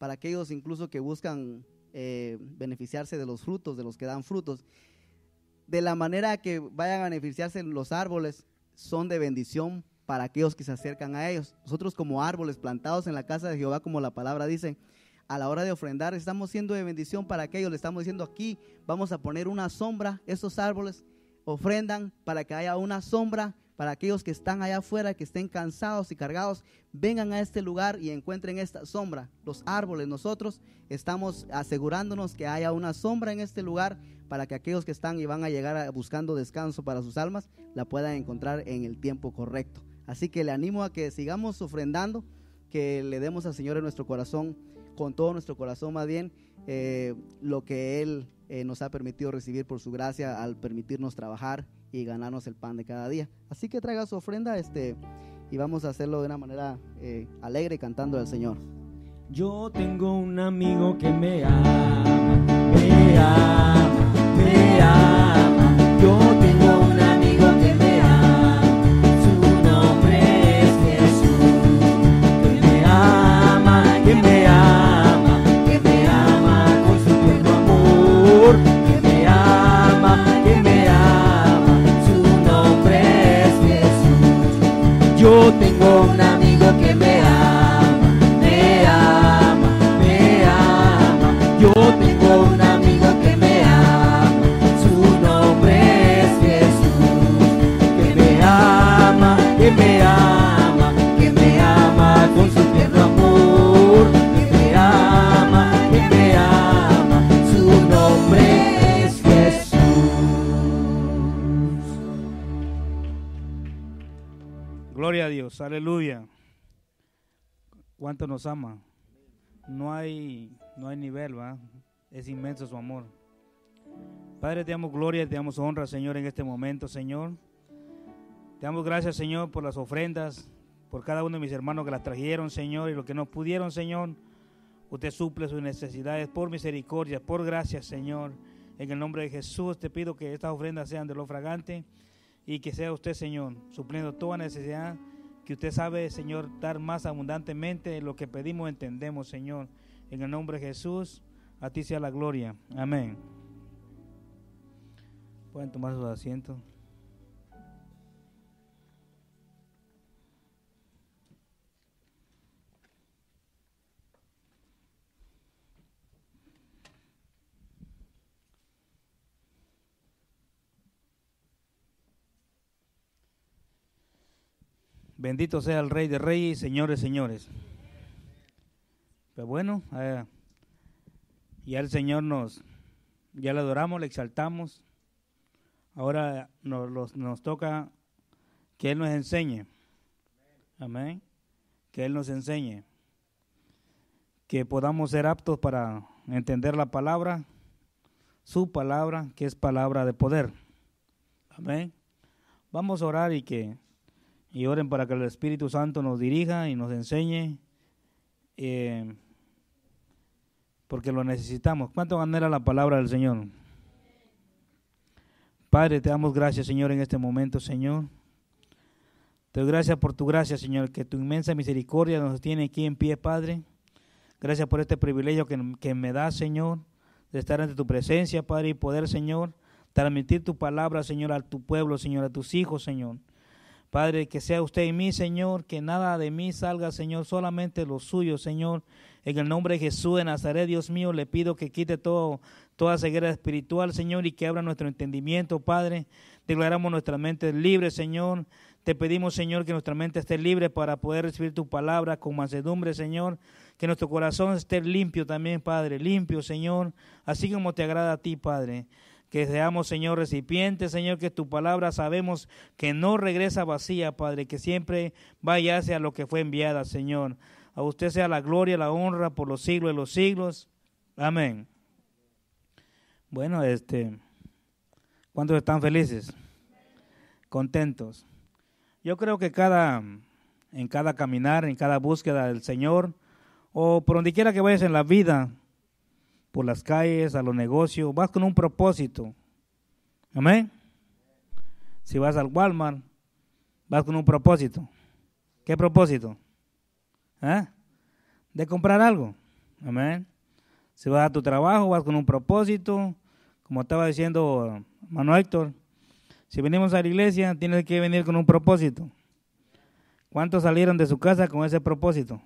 para aquellos incluso que buscan eh, beneficiarse de los frutos, de los que dan frutos. De la manera que vayan a beneficiarse los árboles, son de bendición para aquellos que se acercan a ellos. Nosotros como árboles plantados en la casa de Jehová, como la palabra dice, a la hora de ofrendar, estamos siendo de bendición para aquellos. Le estamos diciendo aquí, vamos a poner una sombra, esos árboles ofrendan para que haya una sombra para aquellos que están allá afuera, que estén cansados y cargados, vengan a este lugar y encuentren esta sombra, los árboles. Nosotros estamos asegurándonos que haya una sombra en este lugar para que aquellos que están y van a llegar buscando descanso para sus almas la puedan encontrar en el tiempo correcto. Así que le animo a que sigamos ofrendando, que le demos al Señor en nuestro corazón, con todo nuestro corazón más bien, eh, lo que Él eh, nos ha permitido recibir por su gracia al permitirnos trabajar y ganarnos el pan de cada día. Así que traiga su ofrenda este, y vamos a hacerlo de una manera eh, alegre cantando al Señor. Yo tengo un amigo que me ama, me ama, me ama. aleluya. ¿Cuánto nos ama? No hay, no hay nivel, ¿va? Es inmenso su amor. Padre, te damos gloria, te damos honra, Señor, en este momento, Señor. Te damos gracias, Señor, por las ofrendas, por cada uno de mis hermanos que las trajeron, Señor, y lo que no pudieron, Señor. Usted suple sus necesidades por misericordia, por gracia, Señor. En el nombre de Jesús te pido que estas ofrendas sean de lo fragante y que sea usted, Señor, supliendo toda necesidad que usted sabe, Señor, dar más abundantemente lo que pedimos, entendemos, Señor. En el nombre de Jesús, a ti sea la gloria. Amén. Pueden tomar sus asientos. Bendito sea el Rey de Reyes, señores, señores. Pero pues bueno, eh, ya el Señor nos, ya le adoramos, le exaltamos. Ahora nos, nos toca que Él nos enseñe. Amén. Que Él nos enseñe. Que podamos ser aptos para entender la palabra, su palabra, que es palabra de poder. Amén. Vamos a orar y que y oren para que el Espíritu Santo nos dirija y nos enseñe, eh, porque lo necesitamos. ¿Cuánto ganera la palabra del Señor? Padre, te damos gracias, Señor, en este momento, Señor. Te doy gracias por tu gracia, Señor, que tu inmensa misericordia nos tiene aquí en pie, Padre. Gracias por este privilegio que, que me das, Señor, de estar ante tu presencia, Padre, y poder, Señor, transmitir tu palabra, Señor, a tu pueblo, Señor, a tus hijos, Señor. Padre, que sea usted en mí, Señor, que nada de mí salga, Señor, solamente lo suyo, Señor. En el nombre de Jesús de Nazaret, Dios mío, le pido que quite todo, toda ceguera espiritual, Señor, y que abra nuestro entendimiento, Padre. Declaramos nuestra mente libre, Señor. Te pedimos, Señor, que nuestra mente esté libre para poder recibir tu palabra con mansedumbre, Señor. Que nuestro corazón esté limpio también, Padre, limpio, Señor, así como te agrada a ti, Padre que seamos, Señor, recipientes, Señor, que tu palabra sabemos que no regresa vacía, Padre, que siempre vaya hacia lo que fue enviada, Señor. A usted sea la gloria, la honra por los siglos de los siglos. Amén. Bueno, este, ¿cuántos están felices? Contentos. Yo creo que cada, en cada caminar, en cada búsqueda del Señor, o por donde quiera que vayas en la vida, por las calles, a los negocios, vas con un propósito. Amén. Si vas al Walmart, vas con un propósito. ¿Qué propósito? ¿Eh? De comprar algo. Amén. Si vas a tu trabajo, vas con un propósito. Como estaba diciendo Manuel Héctor, si venimos a la iglesia, tienes que venir con un propósito. ¿Cuántos salieron de su casa con ese propósito?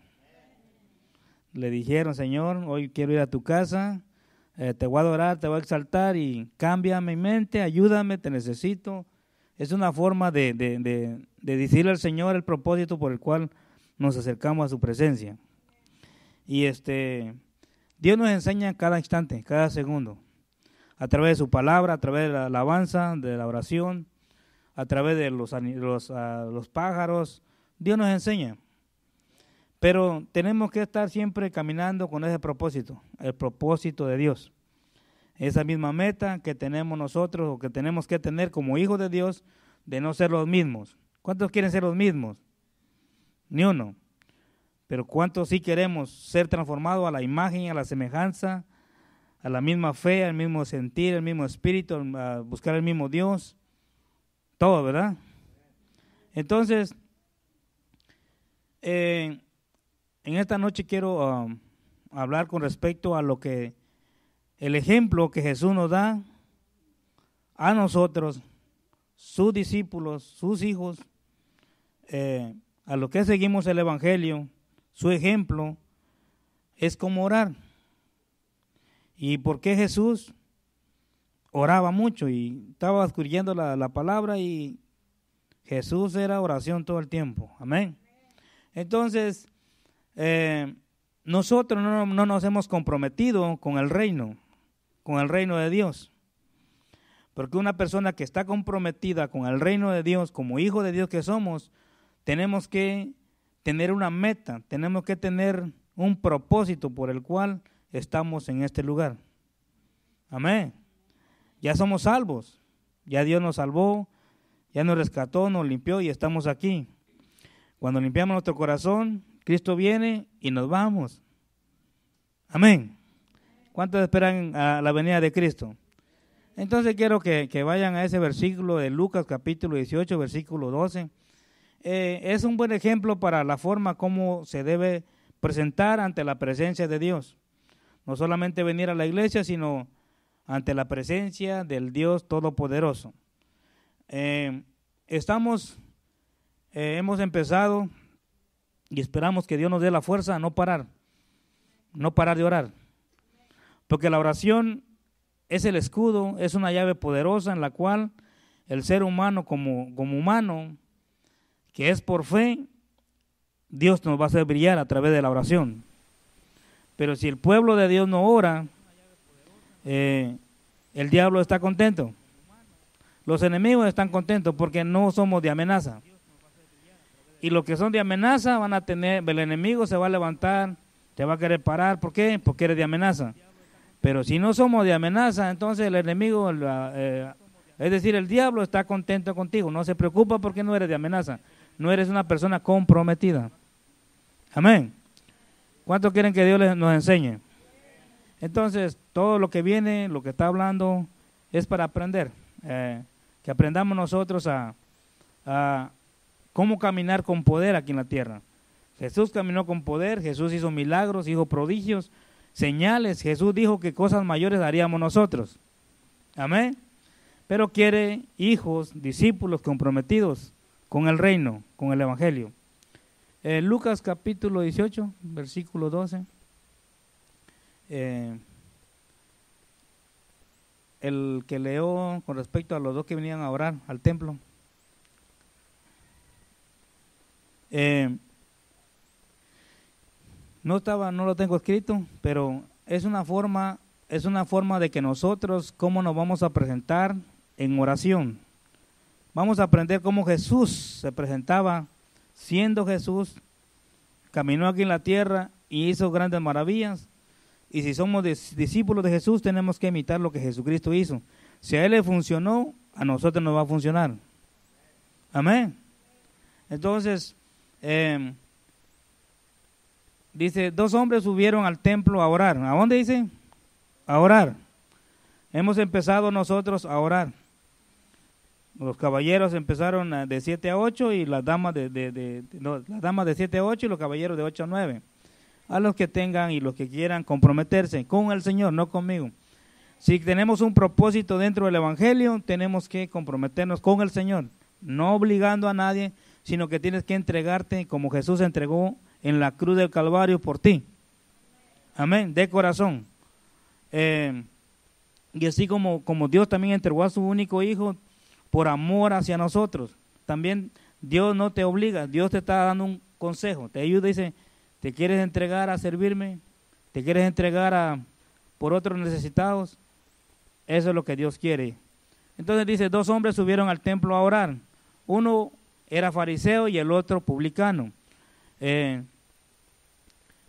le dijeron, Señor, hoy quiero ir a tu casa, eh, te voy a adorar, te voy a exaltar y cambia mi mente, ayúdame, te necesito. Es una forma de, decirle al Señor el propósito por el cual nos acercamos a su presencia. Y este, Dios nos enseña cada instante, cada segundo, a través de su palabra, a través de la alabanza, de la oración, a través de los, ah, los pájaros. Dios nos enseña. Pero tenemos que estar siempre caminando con ese propósito, el propósito de Dios. Esa misma meta que tenemos nosotros o que tenemos que tener como hijos de Dios de no ser los mismos. ¿Cuántos quieren ser los mismos? Ni uno. Pero ¿cuántos sí queremos ser transformados a la imagen, a la semejanza, a la misma fe, al mismo sentir, al mismo espíritu, a buscar el mismo Dios? Todo, ¿verdad? Entonces, eh, en esta noche quiero um, hablar con respecto a lo que el ejemplo que Jesús nos da a nosotros, sus discípulos, sus hijos, eh, a los que seguimos el Evangelio, su ejemplo es como orar. ¿Y porque Jesús oraba mucho? Y estaba escurriendo la palabra y Jesús era oración todo el tiempo. Amén. Entonces, eh, nosotros no, no nos hemos comprometido con el reino, con el reino de Dios. Porque una persona que está comprometida con el reino de Dios, como hijo de Dios que somos, tenemos que tener una meta, tenemos que tener un propósito por el cual estamos en este lugar. Amén. Ya somos salvos. Ya Dios nos salvó, ya nos rescató, nos limpió y estamos aquí. Cuando limpiamos nuestro corazón, Cristo viene y nos vamos. Amén. ¿Cuántos esperan a la venida de Cristo? Entonces quiero que, vayan a ese versículo de Lucas capítulo 18, versículo 12. Eh, es un buen ejemplo para la forma como se debe presentar ante la presencia de Dios. No solamente venir a la iglesia, sino ante la presencia del Dios Todopoderoso. Eh, estamos, eh, hemos empezado y esperamos que Dios nos dé la fuerza a no parar, no parar de orar. Porque la oración es el escudo, es una llave poderosa en la cual el ser humano como, como humano, que es por fe, Dios nos va a hacer brillar a través de la oración. Pero si el pueblo de Dios no ora, eh, el diablo está contento. Los enemigos están contentos porque no somos de amenaza. Y los que son de amenaza van a tener, el enemigo se va a levantar, te va a querer parar. ¿Por qué? Porque eres de amenaza. Pero si no somos de amenaza, entonces el enemigo, eh, es decir, el diablo está contento contigo. No se preocupa porque no eres de amenaza. No eres una persona comprometida. Amén. ¿Cuántos quieren que Dios les, nos enseñe? Entonces, todo lo que viene, lo que está hablando, es para aprender. Eh, que aprendamos nosotros a, cómo caminar con poder aquí en la tierra. Jesús caminó con poder, Jesús hizo milagros, hizo prodigios, señales. Jesús dijo que cosas mayores haríamos nosotros. Amén. Pero quiere hijos, discípulos comprometidos con el reino, con el Evangelio. Eh, Lucas capítulo 18, versículo 12. Eh, el que leo con respecto a los dos que venían a orar al templo. Eh, no estaba, no lo tengo escrito, pero es una forma, es una forma de que nosotros cómo nos vamos a presentar en oración. Vamos a aprender cómo Jesús se presentaba, siendo Jesús, caminó aquí en la tierra y hizo grandes maravillas. Y si somos discípulos de Jesús, tenemos que imitar lo que Jesucristo hizo. Si a Él le funcionó, a nosotros nos va a funcionar. Amén. Entonces, Em, dice, dos hombres subieron al templo a orar. ¿A dónde dice? A orar. Hemos empezado nosotros a orar. Los caballeros empezaron eh, de 7 a 8 y las damas de, de, las damas de 7 a 8 y los caballeros de 8 a 9. A los que tengan y los que quieran comprometerse con el Señor, no conmigo. Si tenemos un propósito dentro del Evangelio, tenemos que comprometernos con el Señor, no obligando a nadie, sino que tienes que entregarte como Jesús se entregó en la cruz del Calvario por ti. Amén, de corazón. Eh, y así como, como Dios también entregó a su único Hijo por amor hacia nosotros, también Dios no te obliga, Dios te está dando un consejo, te ayuda, dice, ¿te quieres entregar a servirme? ¿Te quieres entregar a, por otros necesitados? Eso es lo que Dios quiere. Entonces dice, dos hombres subieron al templo a orar. Uno era fariseo y el otro publicano. Eh,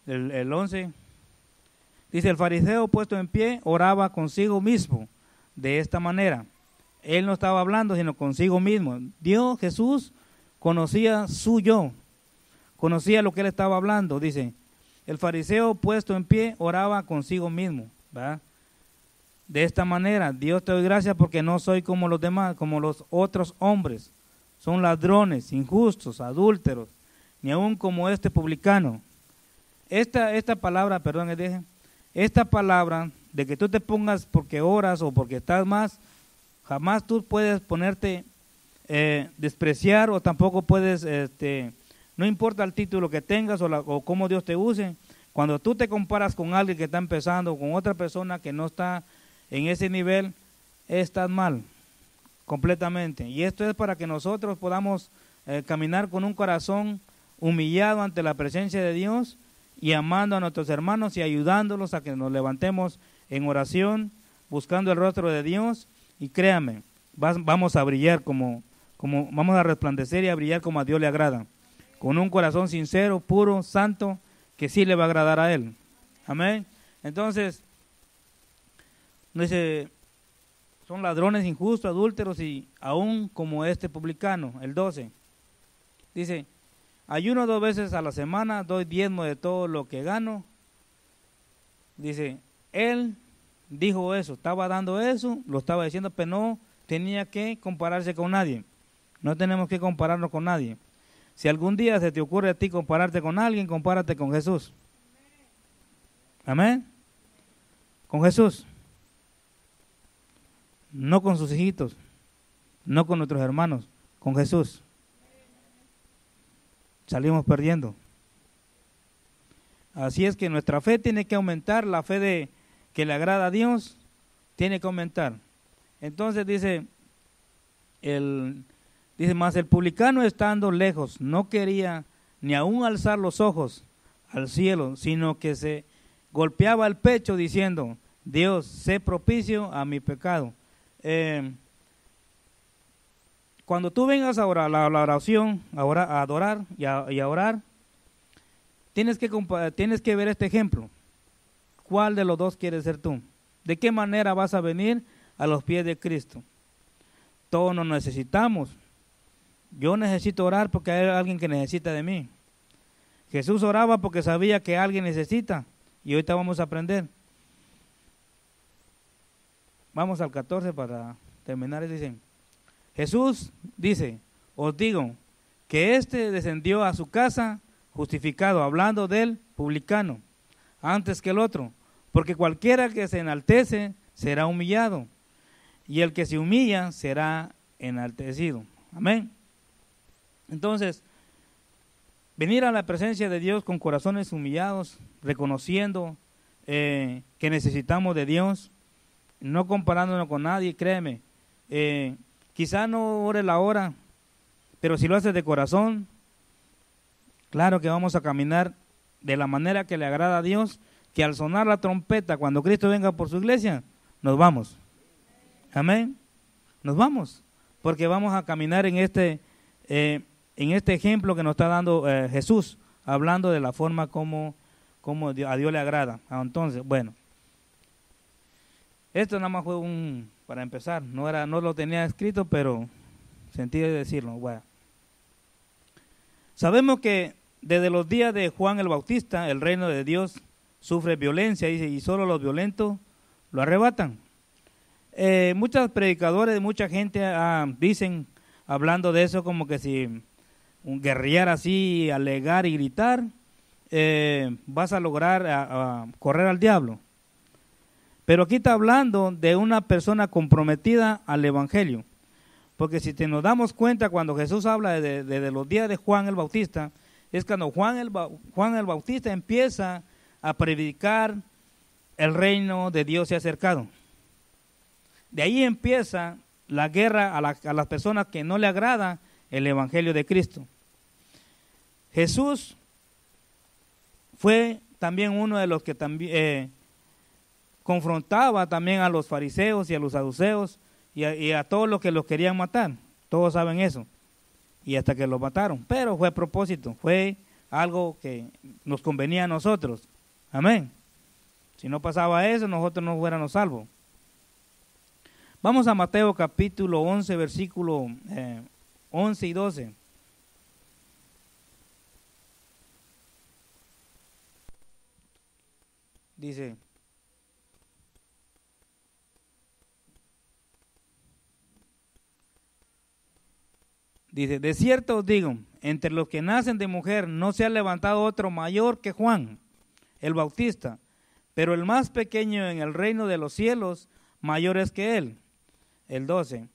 el, 11 dice, el fariseo puesto en pie oraba consigo mismo de esta manera. Él no estaba hablando, sino consigo mismo. Dios, Jesús, conocía su yo, conocía lo que él estaba hablando. Dice, el fariseo puesto en pie oraba consigo mismo. De esta manera, Dios te doy gracias porque no soy como los demás, como los otros hombres, son ladrones, injustos, adúlteros, ni aun como este publicano. Esta, esta palabra, perdón, deje, esta palabra de que tú te pongas porque oras o porque estás más, jamás tú puedes ponerte eh, despreciar o tampoco puedes, este, no importa el título que tengas o, o cómo Dios te use, cuando tú te comparas con alguien que está empezando, con otra persona que no está en ese nivel, estás mal completamente. Y esto es para que nosotros podamos eh, caminar con un corazón humillado ante la presencia de Dios y amando a nuestros hermanos y ayudándolos a que nos levantemos en oración, buscando el rostro de Dios y créame, vamos a brillar como, como, vamos a resplandecer y a brillar como a Dios le agrada, con un corazón sincero, puro, santo, que sí le va a agradar a Él. Amén. Entonces, dice, son ladrones injustos, adúlteros y aún como este publicano, el 12. Dice, ayuno dos veces a la semana, doy diezmo de todo lo que gano. Dice, él dijo eso, estaba dando eso, lo estaba diciendo, pero no tenía que compararse con nadie. No tenemos que compararnos con nadie. Si algún día se te ocurre a ti compararte con alguien, compárate con Jesús. Amén. Con Jesús no con sus hijitos, no con nuestros hermanos, con Jesús. Salimos perdiendo. Así es que nuestra fe tiene que aumentar, la fe de que le agrada a Dios tiene que aumentar. Entonces dice el dice más el publicano estando lejos no quería ni aún alzar los ojos al cielo, sino que se golpeaba el pecho diciendo, Dios, sé propicio a mi pecado. Eh, cuando tú vengas a, la, oración, a, adorar y a, orar, tienes que, tienes que ver este ejemplo. ¿Cuál de los dos quieres ser tú? ¿De qué manera vas a venir a los pies de Cristo? Todos nos necesitamos. Yo necesito orar porque hay alguien que necesita de mí. Jesús oraba porque sabía que alguien necesita. Y ahorita vamos a aprender. Vamos al 14 para terminar. Dicen, Jesús dice, os digo que éste descendió a su casa justificado, hablando del publicano, antes que el otro, porque cualquiera que se enaltece será humillado, y el que se humilla será enaltecido. Amén. Entonces, venir a la presencia de Dios con corazones humillados, reconociendo eh, que necesitamos de Dios, no comparándonos con nadie, créeme. Eh, quizá no ore la hora, pero si lo haces de corazón, claro que vamos a caminar de la manera que le agrada a Dios, que al sonar la trompeta, cuando Cristo venga por su iglesia, nos vamos. Amén. Nos vamos, porque vamos a caminar en este, eh, en este ejemplo que nos está dando eh, Jesús, hablando de la forma como, como a Dios le agrada. Entonces, bueno. Esto nada más fue un, para empezar, no, era, no lo tenía escrito, pero sentí de decirlo. Sabemos que desde los días de Juan el Bautista, el reino de Dios sufre violencia y solo los violentos lo arrebatan. Eh, muchas muchos predicadores, mucha gente ah, dicen, hablando de eso, como que si un guerrillar así, alegar y gritar, eh, vas a lograr correr al diablo. Pero aquí está hablando de una persona comprometida al Evangelio. Porque si te nos damos cuenta, cuando Jesús habla de, los días de Juan el Bautista, es cuando Juan el, Juan el Bautista empieza a predicar el reino de Dios se ha acercado. De ahí empieza la guerra a, las personas que no le agrada el Evangelio de Cristo. Jesús fue también uno de los que también eh, confrontaba también a los fariseos y a los saduceos y a, todos los que los querían matar. Todos saben eso. Y hasta que los mataron. Pero fue a propósito, fue algo que nos convenía a nosotros. Amén. Si no pasaba eso, nosotros no fuéramos salvos. Vamos a Mateo capítulo 11, versículo 11 eh, y 12. Dice, Dice, de cierto os digo, entre los que nacen de mujer no se ha levantado otro mayor que Juan, el Bautista, pero el más pequeño en el reino de los cielos mayor es que él. El 12.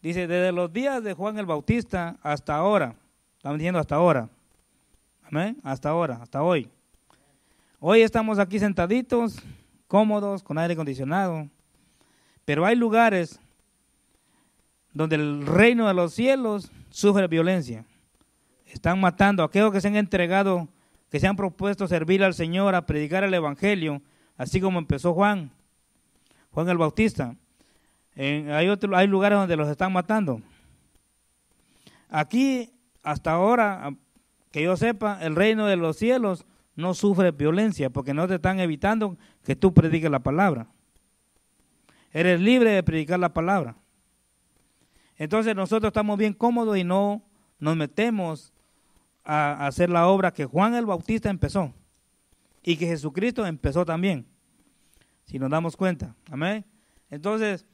Dice, desde los días de Juan el Bautista hasta ahora, estamos diciendo hasta ahora, amén, hasta ahora, hasta hoy. Hoy estamos aquí sentaditos, cómodos, con aire acondicionado, pero hay lugares donde el reino de los cielos sufre violencia. Están matando a aquellos que se han entregado, que se han propuesto servir al Señor, a predicar el Evangelio, así como empezó Juan, Juan el Bautista. En, hay, otro, hay lugares donde los están matando. Aquí, hasta ahora, que yo sepa, el reino de los cielos no sufre violencia porque no te están evitando que tú prediques la palabra. Eres libre de predicar la palabra. Entonces nosotros estamos bien cómodos y no nos metemos a hacer la obra que Juan el Bautista empezó y que Jesucristo empezó también, si nos damos cuenta. Amén. Entonces,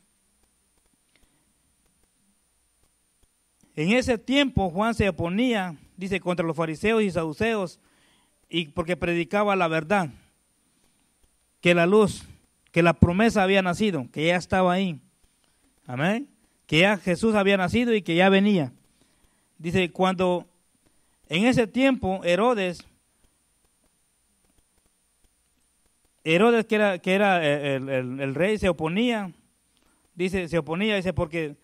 en ese tiempo Juan se oponía, dice, contra los fariseos y saduceos, y porque predicaba la verdad, que la luz, que la promesa había nacido, que ya estaba ahí. Amén que ya Jesús había nacido y que ya venía. Dice, cuando en ese tiempo Herodes, Herodes que era, que era eh, el, rey, se oponía, dice, se oponía, dice, porque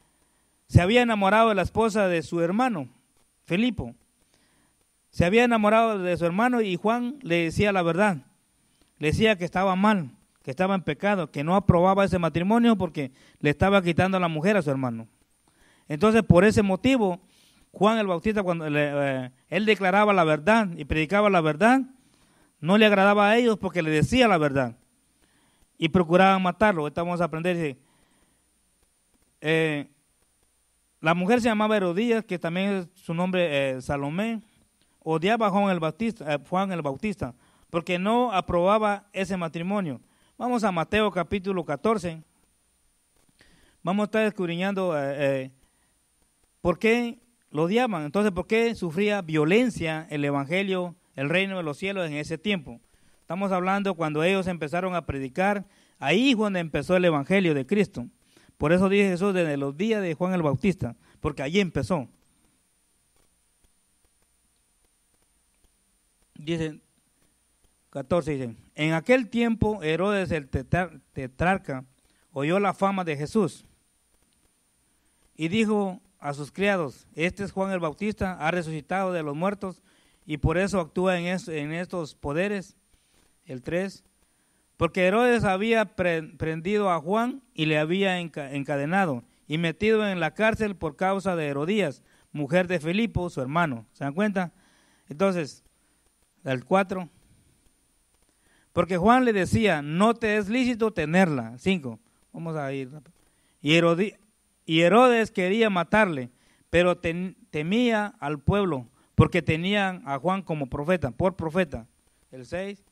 se había enamorado de la esposa de su hermano, Filipo. Se había enamorado de su hermano y Juan le decía la verdad, le decía que estaba mal que estaba en pecado, que no aprobaba ese matrimonio porque le estaba quitando a la mujer a su hermano. Entonces, por ese motivo, Juan el Bautista, cuando eh, él declaraba la verdad y predicaba la verdad, no le agradaba a ellos porque le decía la verdad y procuraban matarlo. Estamos a aprender. Eh, la mujer se llamaba Herodías, que también es su nombre eh, Salomé, odiaba a Juan el Bautista porque no aprobaba ese matrimonio. Vamos a Mateo capítulo 14. Vamos a estar descubriñando eh, eh, por qué lo odiaban. Entonces, ¿por qué sufría violencia el Evangelio, el reino de los cielos en ese tiempo? Estamos hablando cuando ellos empezaron a predicar. Ahí es donde empezó el Evangelio de Cristo. Por eso dice Jesús desde los días de Juan el Bautista, porque allí empezó. Dicen, 14 dice. En aquel tiempo Herodes el tetrarca oyó la fama de Jesús y dijo a sus criados, este es Juan el Bautista, ha resucitado de los muertos y por eso actúa en, estos poderes. El 3, porque Herodes había prendido a Juan y le había encadenado y metido en la cárcel por causa de Herodías, mujer de Filipo, su hermano. ¿Se dan cuenta? Entonces, el 4, porque Juan le decía, no te es lícito tenerla. Cinco, vamos a ir. Y, Herodes, y Herodes quería matarle, pero temía al pueblo, porque tenían a Juan como profeta, por profeta. El seis,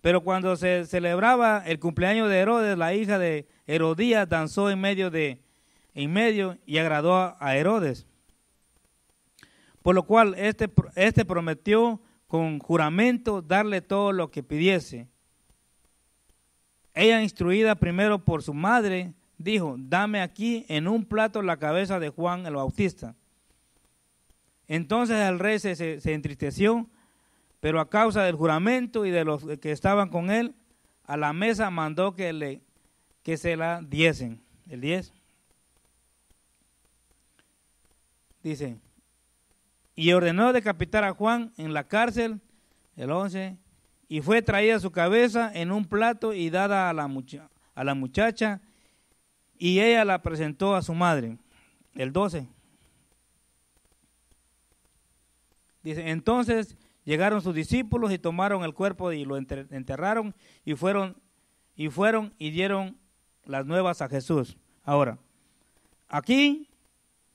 pero cuando se celebraba el cumpleaños de Herodes, la hija de Herodías danzó en medio de en medio y agradó a Herodes. Por lo cual este, este prometió con juramento darle todo lo que pidiese. Ella, instruida primero por su madre, dijo, dame aquí en un plato la cabeza de Juan el Bautista. Entonces el rey se, entristeció, pero a causa del juramento y de los que estaban con él, a la mesa mandó que, le, que se la diesen. El 10. Dice, y ordenó decapitar a Juan en la cárcel, el 11, y fue traída su cabeza en un plato y dada a la, a la muchacha, y ella la presentó a su madre. El 12. Dice, entonces llegaron sus discípulos y tomaron el cuerpo y lo enterraron y fueron y fueron y dieron las nuevas a Jesús. Ahora, aquí,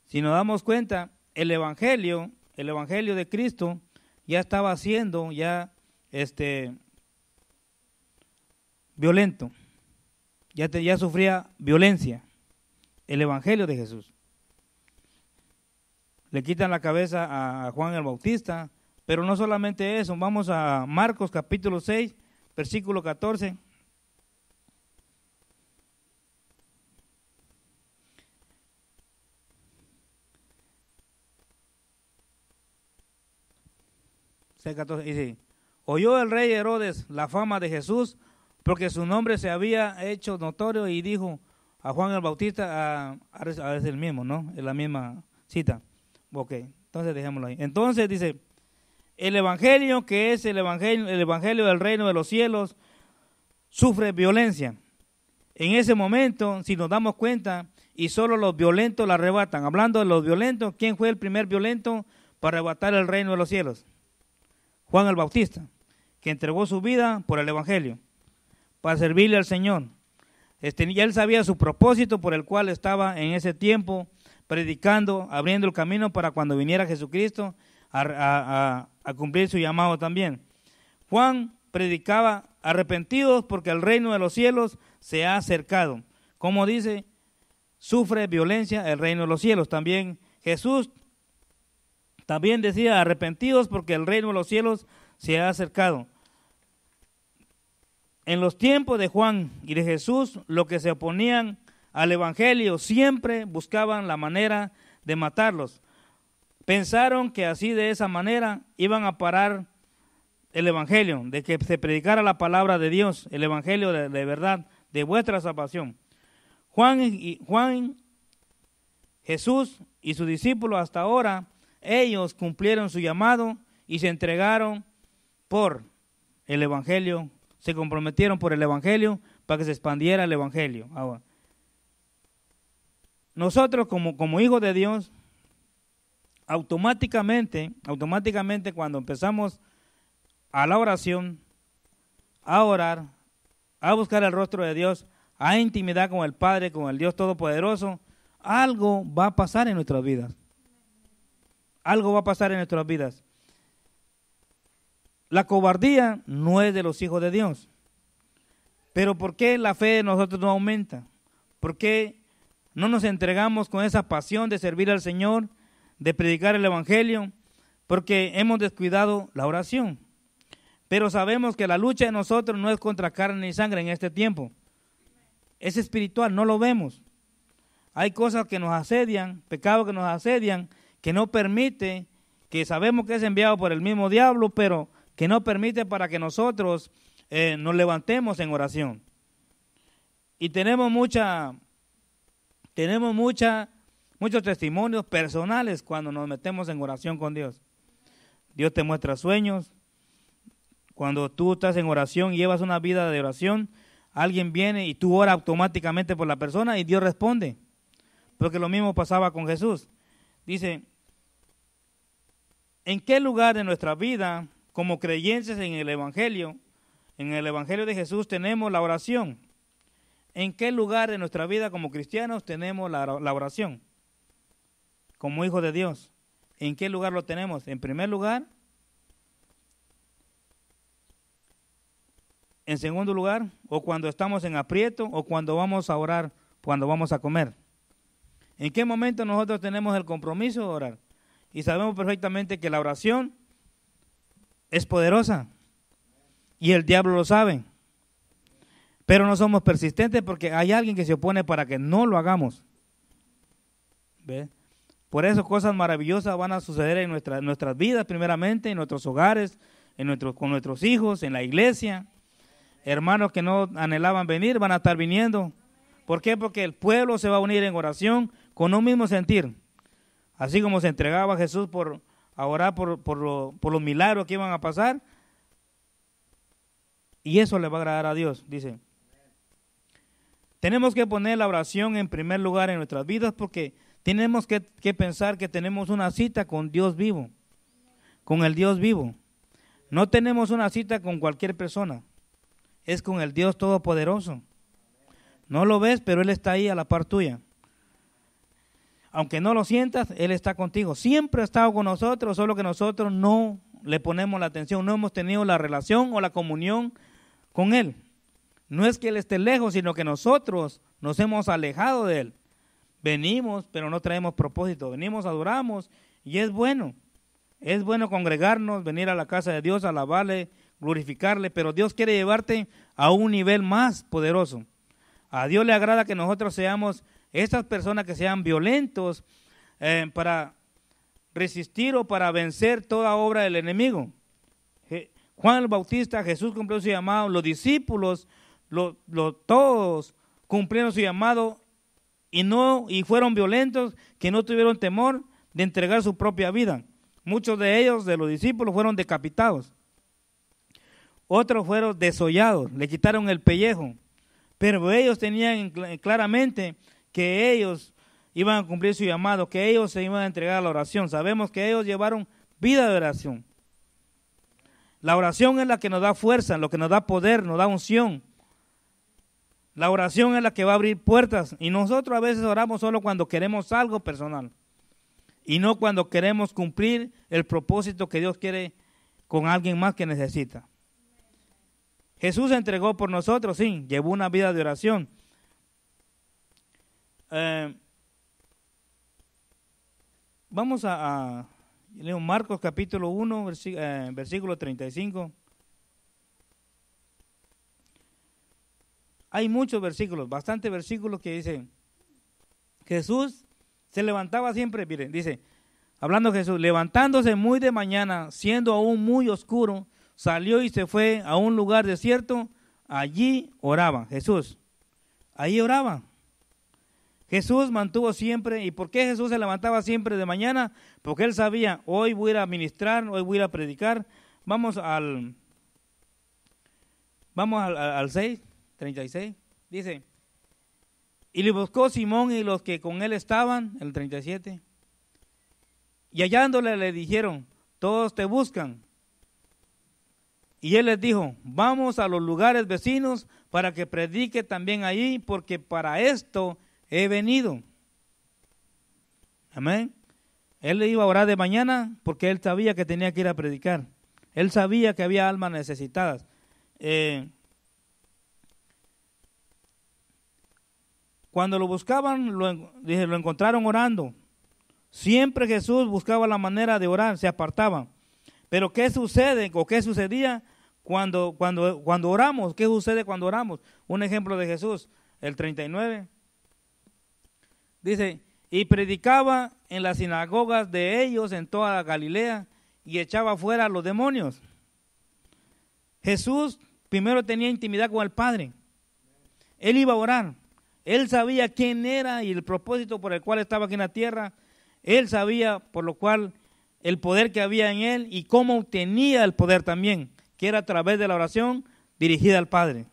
si nos damos cuenta, el evangelio, el evangelio de Cristo ya estaba siendo ya este, violento. Ya, te, ya sufría violencia. El Evangelio de Jesús. Le quitan la cabeza a Juan el Bautista, pero no solamente eso, vamos a Marcos capítulo 6, versículo 14. y sí Oyó el rey Herodes la fama de Jesús, porque su nombre se había hecho notorio y dijo a Juan el Bautista, a, es el mismo, ¿no? Es la misma cita. Ok, entonces dejémoslo ahí. Entonces dice, el Evangelio que es el Evangelio, el Evangelio del reino de los cielos, sufre violencia. En ese momento, si nos damos cuenta, y solo los violentos la arrebatan. Hablando de los violentos, ¿quién fue el primer violento para arrebatar el reino de los cielos? Juan el Bautista, que entregó su vida por el Evangelio, para servirle al Señor. Este, ya él sabía su propósito por el cual estaba en ese tiempo predicando, abriendo el camino para cuando viniera Jesucristo a, a cumplir su llamado también. Juan predicaba arrepentidos porque el reino de los cielos se ha acercado. Como dice, sufre violencia el reino de los cielos. También Jesús también decía, arrepentidos porque el reino de los cielos se ha acercado. En los tiempos de Juan y de Jesús, los que se oponían al Evangelio siempre buscaban la manera de matarlos. Pensaron que así de esa manera iban a parar el Evangelio, de que se predicara la palabra de Dios, el Evangelio de, verdad, de vuestra salvación. Juan, y, Juan, Jesús y sus discípulos hasta ahora ellos cumplieron su llamado y se entregaron por el Evangelio, se comprometieron por el Evangelio para que se expandiera el Evangelio. Ahora, nosotros como, como hijos de Dios, automáticamente, automáticamente cuando empezamos a la oración, a orar, a buscar el rostro de Dios, a intimidad con el Padre, con el Dios Todopoderoso, algo va a pasar en nuestras vidas algo va a pasar en nuestras vidas. La cobardía no es de los hijos de Dios. Pero ¿por qué la fe de nosotros no aumenta? ¿Por qué no nos entregamos con esa pasión de servir al Señor, de predicar el Evangelio? Porque hemos descuidado la oración. Pero sabemos que la lucha de nosotros no es contra carne ni sangre en este tiempo. Es espiritual, no lo vemos. Hay cosas que nos asedian, pecados que nos asedian, que no permite, que sabemos que es enviado por el mismo diablo, pero que no permite para que nosotros eh, nos levantemos en oración. Y tenemos mucha, tenemos mucha, muchos testimonios personales cuando nos metemos en oración con Dios. Dios te muestra sueños. Cuando tú estás en oración y llevas una vida de oración, alguien viene y tú oras automáticamente por la persona y Dios responde. Porque lo mismo pasaba con Jesús. Dice, en qué lugar de nuestra vida, como creyentes en el Evangelio, en el Evangelio de Jesús tenemos la oración. ¿En qué lugar de nuestra vida como cristianos tenemos la, oración? Como hijo de Dios. ¿En qué lugar lo tenemos? En primer lugar. En segundo lugar, o cuando estamos en aprieto, o cuando vamos a orar, cuando vamos a comer. ¿En qué momento nosotros tenemos el compromiso de orar? Y sabemos perfectamente que la oración es poderosa. Y el diablo lo sabe. Pero no somos persistentes porque hay alguien que se opone para que no lo hagamos. Por eso cosas maravillosas van a suceder en, nuestra, nuestras vidas, primeramente, en nuestros hogares, en nuestros con nuestros hijos, en la iglesia. Hermanos que no anhelaban venir van a estar viniendo. ¿Por qué? Porque el pueblo se va a unir en oración con un mismo sentir. Así como se entregaba Jesús por, a orar por, los milagros que iban a pasar. Y eso le va a agradar a Dios, dice. Tenemos que poner la oración en primer lugar en nuestras vidas porque tenemos que, que, pensar que tenemos una cita con Dios vivo, con el Dios vivo. No tenemos una cita con cualquier persona, es con el Dios Todopoderoso. No lo ves, pero Él está ahí a la par tuya. Aunque no lo sientas, Él está contigo. Siempre ha estado con nosotros, solo que nosotros no le ponemos la atención, no hemos tenido la relación o la comunión con Él. No es que Él esté lejos, sino que nosotros nos hemos alejado de Él. Venimos, pero no traemos propósito. Venimos, adoramos y es bueno. Es bueno congregarnos, venir a la casa de Dios, alabarle, glorificarle, pero Dios quiere llevarte a un nivel más poderoso. A Dios le agrada que nosotros seamos estas personas que sean violentos eh, para resistir o para vencer toda obra del enemigo. Juan el Bautista, Jesús cumplió su llamado, los discípulos, lo, todos cumplieron su llamado y, no, y fueron violentos, que no tuvieron temor de entregar su propia vida. Muchos de ellos, de los discípulos, fueron decapitados. Otros fueron desollados, le quitaron el pellejo. Pero ellos tenían claramente que ellos iban a cumplir su llamado, que ellos se iban a entregar a la oración. Sabemos que ellos llevaron vida de oración. La oración es la que nos da fuerza, lo que nos da poder, nos da unción. La oración es la que va a abrir puertas. Y nosotros a veces oramos solo cuando queremos algo personal. Y no cuando queremos cumplir el propósito que Dios quiere con alguien más que necesita. Jesús se entregó por nosotros, sí, llevó una vida de oración. Eh, vamos a, leo Marcos capítulo 1, eh, versículo 35. Hay muchos versículos, bastantes versículos que dicen, Jesús se levantaba siempre, miren, dice, hablando Jesús, levantándose muy de mañana, siendo aún muy oscuro, salió y se fue a un lugar desierto, allí oraba Jesús, allí oraba. Jesús mantuvo siempre, ¿y por qué Jesús se levantaba siempre de mañana? Porque él sabía, hoy voy a ir a ministrar, hoy voy a ir a predicar. Vamos al, vamos al, 6, 36, dice, y le buscó Simón y los que con él estaban, el 37, y hallándole le dijeron, todos te buscan. Y él les dijo, vamos a los lugares vecinos para que predique también ahí, porque para esto he venido. Amén. Él le iba a orar de mañana porque él sabía que tenía que ir a predicar. Él sabía que había almas necesitadas. Eh, cuando lo buscaban, lo, encontraron orando. Siempre Jesús buscaba la manera de orar, se apartaba. Pero ¿qué sucede o qué sucedía cuando, cuando, cuando oramos? ¿Qué sucede cuando oramos? Un ejemplo de Jesús, el 39. Dice, y predicaba en las sinagogas de ellos en toda Galilea y echaba fuera a los demonios. Jesús primero tenía intimidad con el Padre. Él iba a orar. Él sabía quién era y el propósito por el cual estaba aquí en la tierra. Él sabía por lo cual el poder que había en él y cómo obtenía el poder también, que era a través de la oración dirigida al Padre.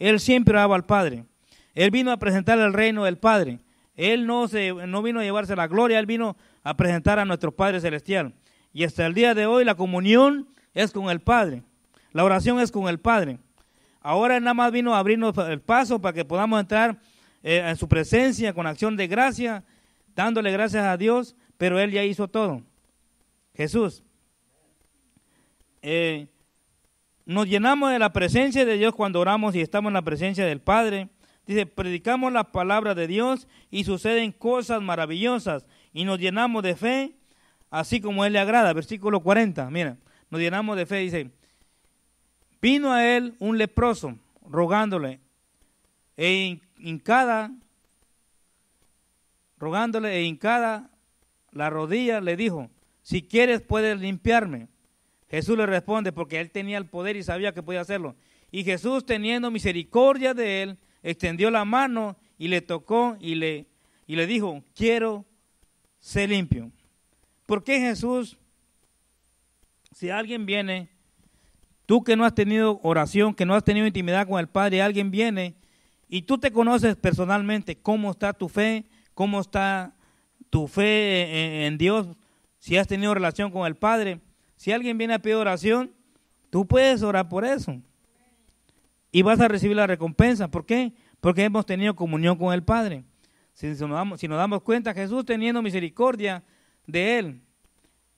Él siempre oraba al Padre. Él vino a presentar el reino del Padre. Él no, se, no vino a llevarse la gloria, Él vino a presentar a nuestro Padre Celestial. Y hasta el día de hoy la comunión es con el Padre, la oración es con el Padre. Ahora Él nada más vino a abrirnos el paso para que podamos entrar eh, en su presencia con acción de gracia, dándole gracias a Dios, pero Él ya hizo todo. Jesús. Eh, nos llenamos de la presencia de Dios cuando oramos y estamos en la presencia del Padre Dice, predicamos la palabra de Dios y suceden cosas maravillosas y nos llenamos de fe, así como Él le agrada. Versículo 40, mira, nos llenamos de fe, dice, vino a Él un leproso rogándole, e hincada, rogándole e hincada la rodilla, le dijo, si quieres puedes limpiarme. Jesús le responde porque él tenía el poder y sabía que podía hacerlo. Y Jesús teniendo misericordia de él, extendió la mano y le tocó y le, y le dijo, quiero ser limpio. ¿Por qué Jesús, si alguien viene, tú que no has tenido oración, que no has tenido intimidad con el Padre, alguien viene y tú te conoces personalmente, cómo está tu fe, cómo está tu fe en Dios, si has tenido relación con el Padre, si alguien viene a pedir oración, tú puedes orar por eso y vas a recibir la recompensa. ¿Por qué? Porque hemos tenido comunión con el Padre. Si nos damos, cuenta, Jesús teniendo misericordia de Él.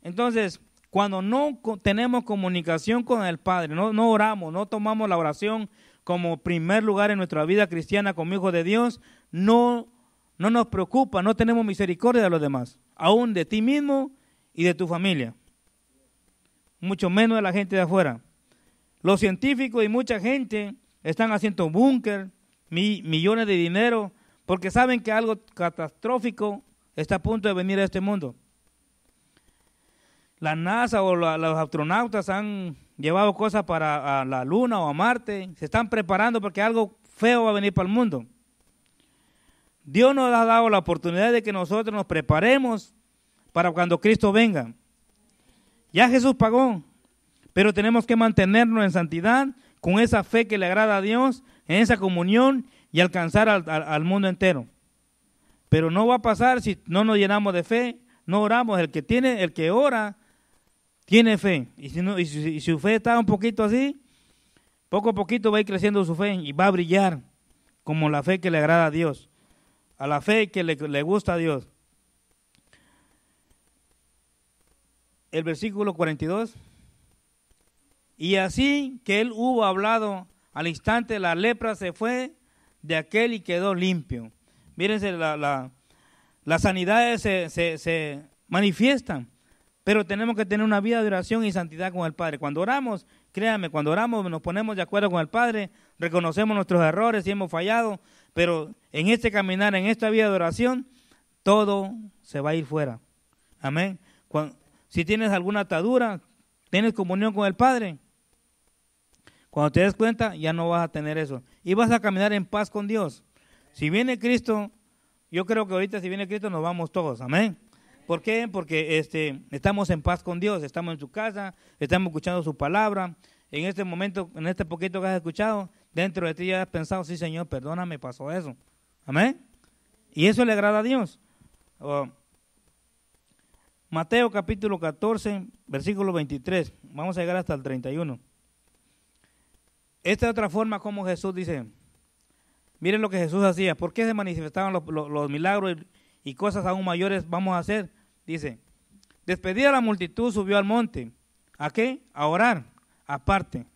Entonces, cuando no tenemos comunicación con el Padre, no, oramos, no tomamos la oración como primer lugar en nuestra vida cristiana como hijo de Dios, no, no nos preocupa, no tenemos misericordia de los demás, aún de ti mismo y de tu familia, mucho menos de la gente de afuera. Los científicos y mucha gente están haciendo búnker, millones de dinero, porque saben que algo catastrófico está a punto de venir a este mundo. La NASA o los astronautas han llevado cosas para la Luna o a Marte, se están preparando porque algo feo va a venir para el mundo. Dios nos ha dado la oportunidad de que nosotros nos preparemos para cuando Cristo venga. Ya Jesús pagó, pero tenemos que mantenernos en santidad con esa fe que le agrada a Dios, en esa comunión y alcanzar al, mundo entero. Pero no va a pasar si no nos llenamos de fe, no oramos. El que tiene, el que ora, tiene fe. Y si, no, su, fe está un poquito así, poco a poquito va a ir creciendo su fe y va a brillar como la fe que le agrada a Dios, a la fe que le, le gusta a Dios. El versículo 42. Y así que él hubo hablado, al instante la lepra se fue de aquel y quedó limpio. Mírense, la, la, las sanidades se, se, manifiestan, pero tenemos que tener una vida de oración y santidad con el Padre. Cuando oramos, créanme, cuando oramos nos ponemos de acuerdo con el Padre, reconocemos nuestros errores y hemos fallado, pero en este caminar, en esta vida de oración, todo se va a ir fuera. Amén. si tienes alguna atadura, tienes comunión con el Padre, cuando te des cuenta, ya no vas a tener eso. Y vas a caminar en paz con Dios. Si viene Cristo, yo creo que ahorita si viene Cristo nos vamos todos, amén. ¿Por qué? Porque este, estamos en paz con Dios, estamos en su casa, estamos escuchando su palabra. En este momento, en este poquito que has escuchado, dentro de ti ya has pensado, sí Señor, perdóname, pasó eso. Amén. Y eso le agrada a Dios. Oh, Mateo capítulo 14, versículo 23. Vamos a llegar hasta el 31. Esta es otra forma como Jesús dice, miren lo que Jesús hacía, ¿por qué se manifestaban los, milagros y, cosas aún mayores vamos a hacer? Dice, despedida la multitud, subió al monte. ¿A qué? A orar, aparte.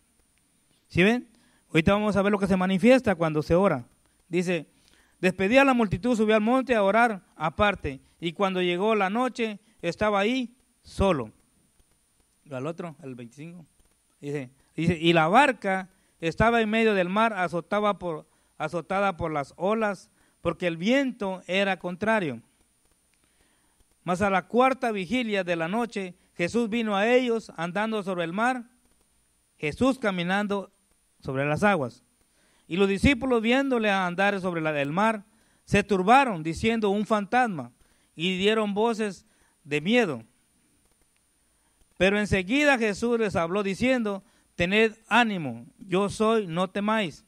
¿Sí ven? Ahorita vamos a ver lo que se manifiesta cuando se ora. Dice, despedía a la multitud, subió al monte a orar aparte. Y cuando llegó la noche, estaba ahí solo. Al otro, el 25. Dice, dice, y la barca estaba en medio del mar, azotaba por, azotada por las olas, porque el viento era contrario. Mas a la cuarta vigilia de la noche, Jesús vino a ellos andando sobre el mar, Jesús caminando sobre las aguas. Y los discípulos viéndole andar sobre la del mar, se turbaron diciendo un fantasma y dieron voces de miedo. Pero enseguida Jesús les habló diciendo, tened ánimo, yo soy, no temáis.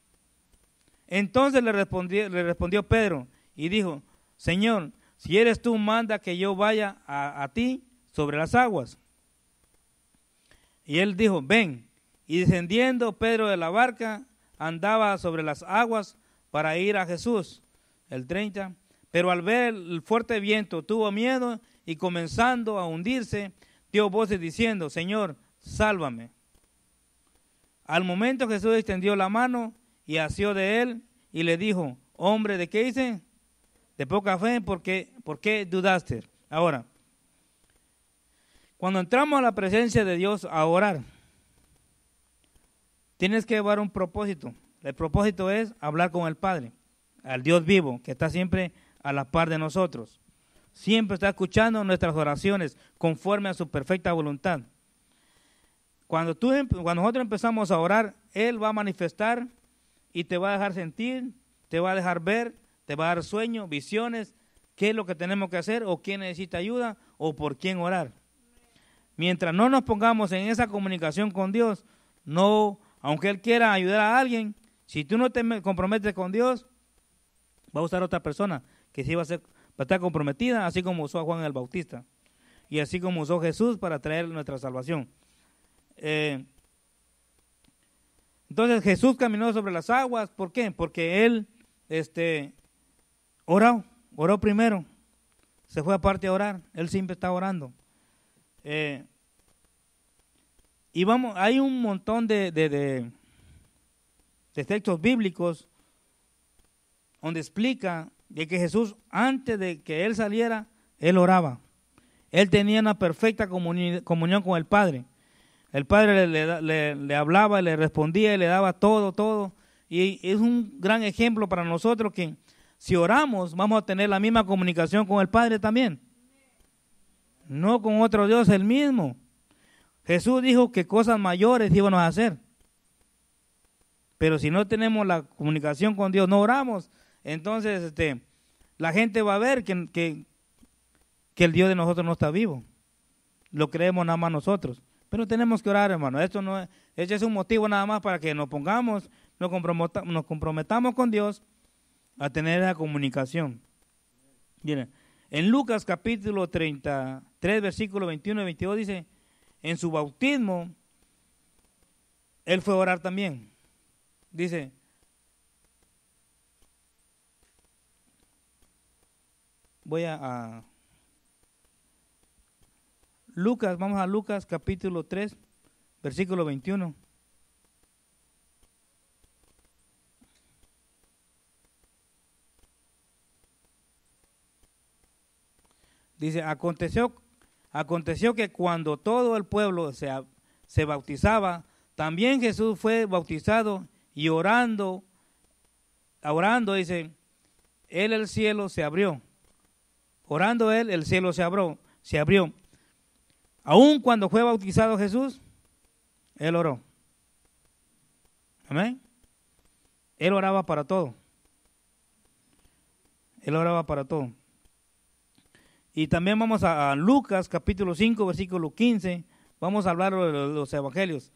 Entonces le respondió, le respondió Pedro y dijo, Señor, si eres tú, manda que yo vaya a, ti sobre las aguas. Y él dijo, ven. Y descendiendo Pedro de la barca, andaba sobre las aguas para ir a Jesús. El 30. Pero al ver el fuerte viento, tuvo miedo y comenzando a hundirse, dio voces diciendo, Señor, sálvame. Al momento Jesús extendió la mano y asió de él y le dijo, hombre, ¿de qué hice? De poca fe, porque ¿por qué dudaste? Ahora, cuando entramos a la presencia de Dios a orar, tienes que llevar un propósito. El propósito es hablar con el Padre, al Dios vivo, que está siempre a la par de nosotros. Siempre está escuchando nuestras oraciones conforme a su perfecta voluntad. Cuando, tú, em, cuando nosotros empezamos a orar, Él va a manifestar y te va a dejar sentir, te va a dejar ver, te va a dar sueños, visiones, qué es lo que tenemos que hacer o quién necesita ayuda o por quién orar. Mientras no nos pongamos en esa comunicación con Dios, no, aunque Él quiera ayudar a alguien, si tú no te comprometes con Dios, va a usar otra persona que sí va a, ser, va a estar comprometida, así como usó a Juan el Bautista y así como usó Jesús para traer nuestra salvación. Eh, entonces Jesús caminó sobre las aguas, ¿por qué? Porque él este, oró, oró primero, se fue aparte a orar, él siempre está orando. Eh, y vamos, hay un montón de, de, textos bíblicos donde explica de que Jesús, antes de que él saliera, él oraba. Él tenía una perfecta comunión con el Padre. El padre le, le, le, le hablaba, le respondía, le daba todo, todo. Y es un gran ejemplo para nosotros que si oramos vamos a tener la misma comunicación con el Padre también. No con otro Dios, el mismo. Jesús dijo que cosas mayores íbamos a hacer. Pero si no tenemos la comunicación con Dios, no oramos, entonces este, la gente va a ver que, que, que el Dios de nosotros no está vivo. Lo creemos nada más nosotros. Pero tenemos que orar, hermano. Esto no es, este es un motivo nada más para que nos pongamos, nos, nos comprometamos con Dios a tener esa comunicación. Miren, en Lucas capítulo 33, versículo 21 y 22 dice, en su bautismo, él fue a orar también. Dice, voy a Lucas, vamos a Lucas capítulo 3, versículo 21. Dice, aconteció, aconteció que cuando todo el pueblo se, se bautizaba, también Jesús fue bautizado y orando, orando, dice, él el cielo se abrió. Orando él, el cielo se abrió, se abrió Aún cuando fue bautizado Jesús, él oró. Amén. Él oraba para todo. Él oraba para todo. Y también vamos a, Lucas capítulo 5, versículo 15. Vamos a hablar de los evangelios,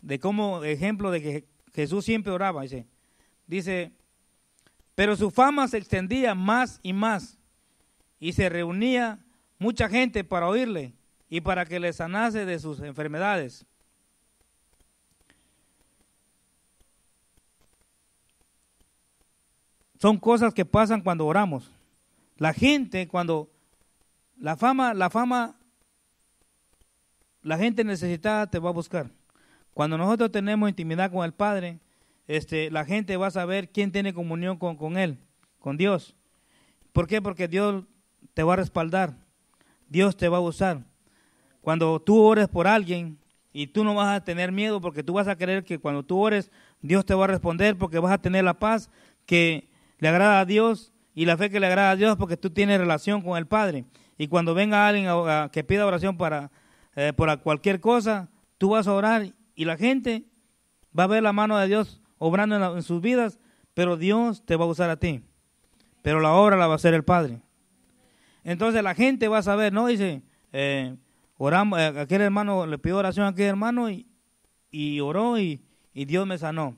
de cómo ejemplo de que Jesús siempre oraba. Dice, dice, pero su fama se extendía más y más y se reunía mucha gente para oírle y para que le sanase de sus enfermedades. Son cosas que pasan cuando oramos. La gente cuando la fama, la fama, la gente necesitada te va a buscar. Cuando nosotros tenemos intimidad con el Padre, este, la gente va a saber quién tiene comunión con, con Él, con Dios. ¿Por qué? Porque Dios te va a respaldar, Dios te va a usar. Cuando tú ores por alguien y tú no vas a tener miedo porque tú vas a creer que cuando tú ores Dios te va a responder porque vas a tener la paz que le agrada a Dios y la fe que le agrada a Dios porque tú tienes relación con el Padre. Y cuando venga alguien que pida oración para eh, por cualquier cosa, tú vas a orar y la gente va a ver la mano de Dios obrando en, sus vidas, pero Dios te va a usar a ti. Pero la obra la va a hacer el Padre. Entonces la gente va a saber, ¿no? Dice, eh, Oramos, eh, aquel hermano le pidió oración a aquel hermano y, y oró y, Dios me sanó.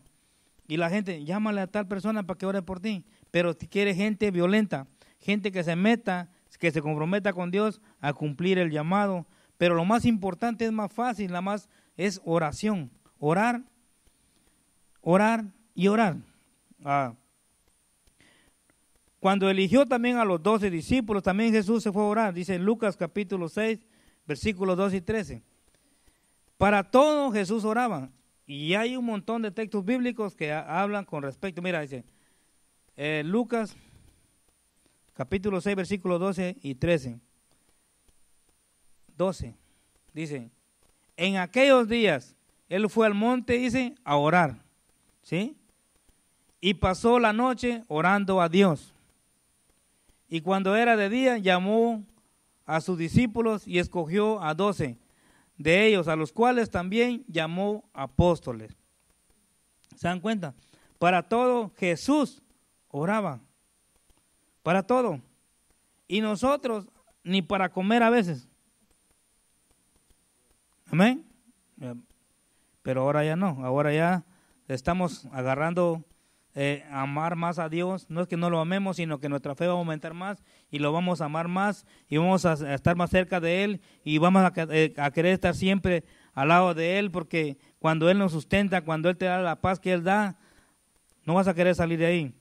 Y la gente, llámale a tal persona para que ore por ti. Pero si quiere gente violenta, gente que se meta, que se comprometa con Dios a cumplir el llamado. Pero lo más importante es más fácil, la más es oración. Orar, orar y orar. Ah. Cuando eligió también a los doce discípulos, también Jesús se fue a orar. Dice Lucas capítulo 6, versículos 2 y 13. Para todo Jesús oraba. Y hay un montón de textos bíblicos que hablan con respecto. Mira, dice eh, Lucas capítulo 6, versículos 12 y 13. 12. Dice, en aquellos días él fue al monte, dice, a orar. ¿Sí? Y pasó la noche orando a Dios. Y cuando era de día llamó a sus discípulos y escogió a doce de ellos, a los cuales también llamó apóstoles. ¿Se dan cuenta? Para todo Jesús oraba. Para todo. Y nosotros ni para comer a veces. Amén. Pero ahora ya no. Ahora ya estamos agarrando eh, amar más a Dios. No es que no lo amemos, sino que nuestra fe va a aumentar más y lo vamos a amar más y vamos a, estar más cerca de Él y vamos eh, a, querer estar siempre al lado de Él porque cuando Él nos sustenta, cuando Él te da la paz que Él da, no vas a querer salir de ahí.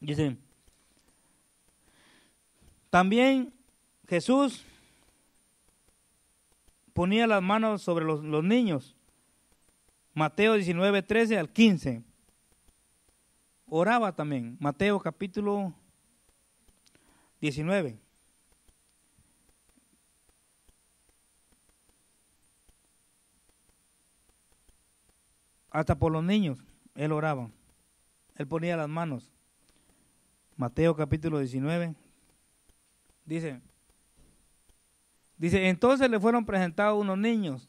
Dice, también Jesús ponía las manos sobre los, niños. Mateo 19, 13 al 15 oraba también. Mateo capítulo 19. Hasta por los niños, él oraba. Él ponía las manos. Mateo capítulo 19. Dice, dice, entonces le fueron presentados unos niños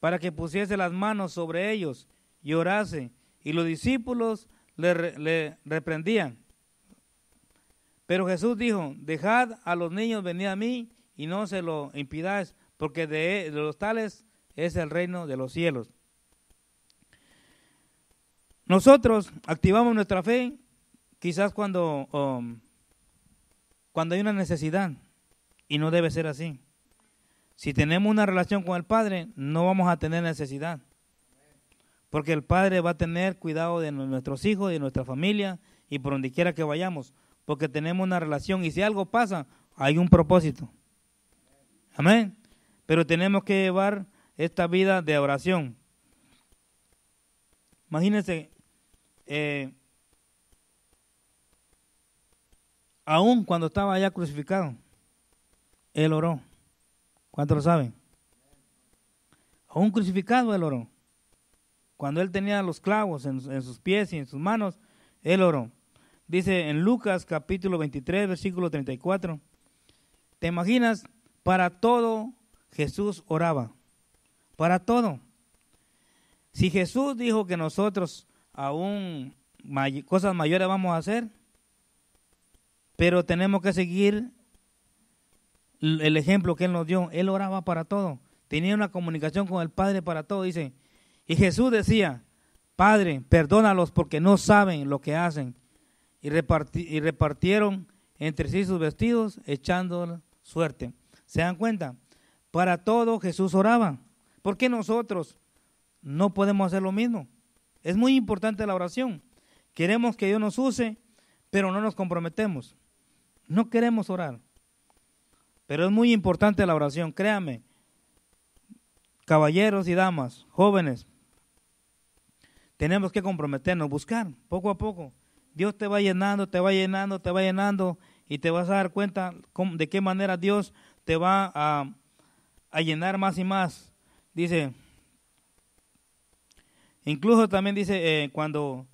para que pusiese las manos sobre ellos y orase. Y los discípulos le, reprendían. Pero Jesús dijo, dejad a los niños venir a mí y no se lo impidáis, porque de, los tales es el reino de los cielos. Nosotros activamos nuestra fe quizás cuando, um, cuando hay una necesidad y no debe ser así. Si tenemos una relación con el Padre, no vamos a tener necesidad. Porque el Padre va a tener cuidado de nuestros hijos, de nuestra familia y por donde quiera que vayamos. Porque tenemos una relación y si algo pasa, hay un propósito. Amén. Pero tenemos que llevar esta vida de oración. Imagínense, eh, aún cuando estaba allá crucificado, él oró. ¿Cuántos lo saben? Aún crucificado él oró cuando él tenía los clavos en, sus pies y en sus manos, él oró. Dice en Lucas capítulo 23, versículo 34. ¿Te imaginas? Para todo Jesús oraba. Para todo. Si Jesús dijo que nosotros aún cosas mayores vamos a hacer, pero tenemos que seguir el ejemplo que Él nos dio. Él oraba para todo. Tenía una comunicación con el Padre para todo. Dice, y Jesús decía, Padre, perdónalos porque no saben lo que hacen. Y, repartieron entre sí sus vestidos, echando suerte. ¿Se dan cuenta? Para todo Jesús oraba. ¿Por qué nosotros no podemos hacer lo mismo? Es muy importante la oración. Queremos que Dios nos use, pero no nos comprometemos. No queremos orar. Pero es muy importante la oración, créame. Caballeros y damas, jóvenes, tenemos que comprometernos, buscar poco a poco. Dios te va llenando, te va llenando, te va llenando y te vas a dar cuenta de qué manera Dios te va a, llenar más y más. Dice, incluso también dice eh, cuando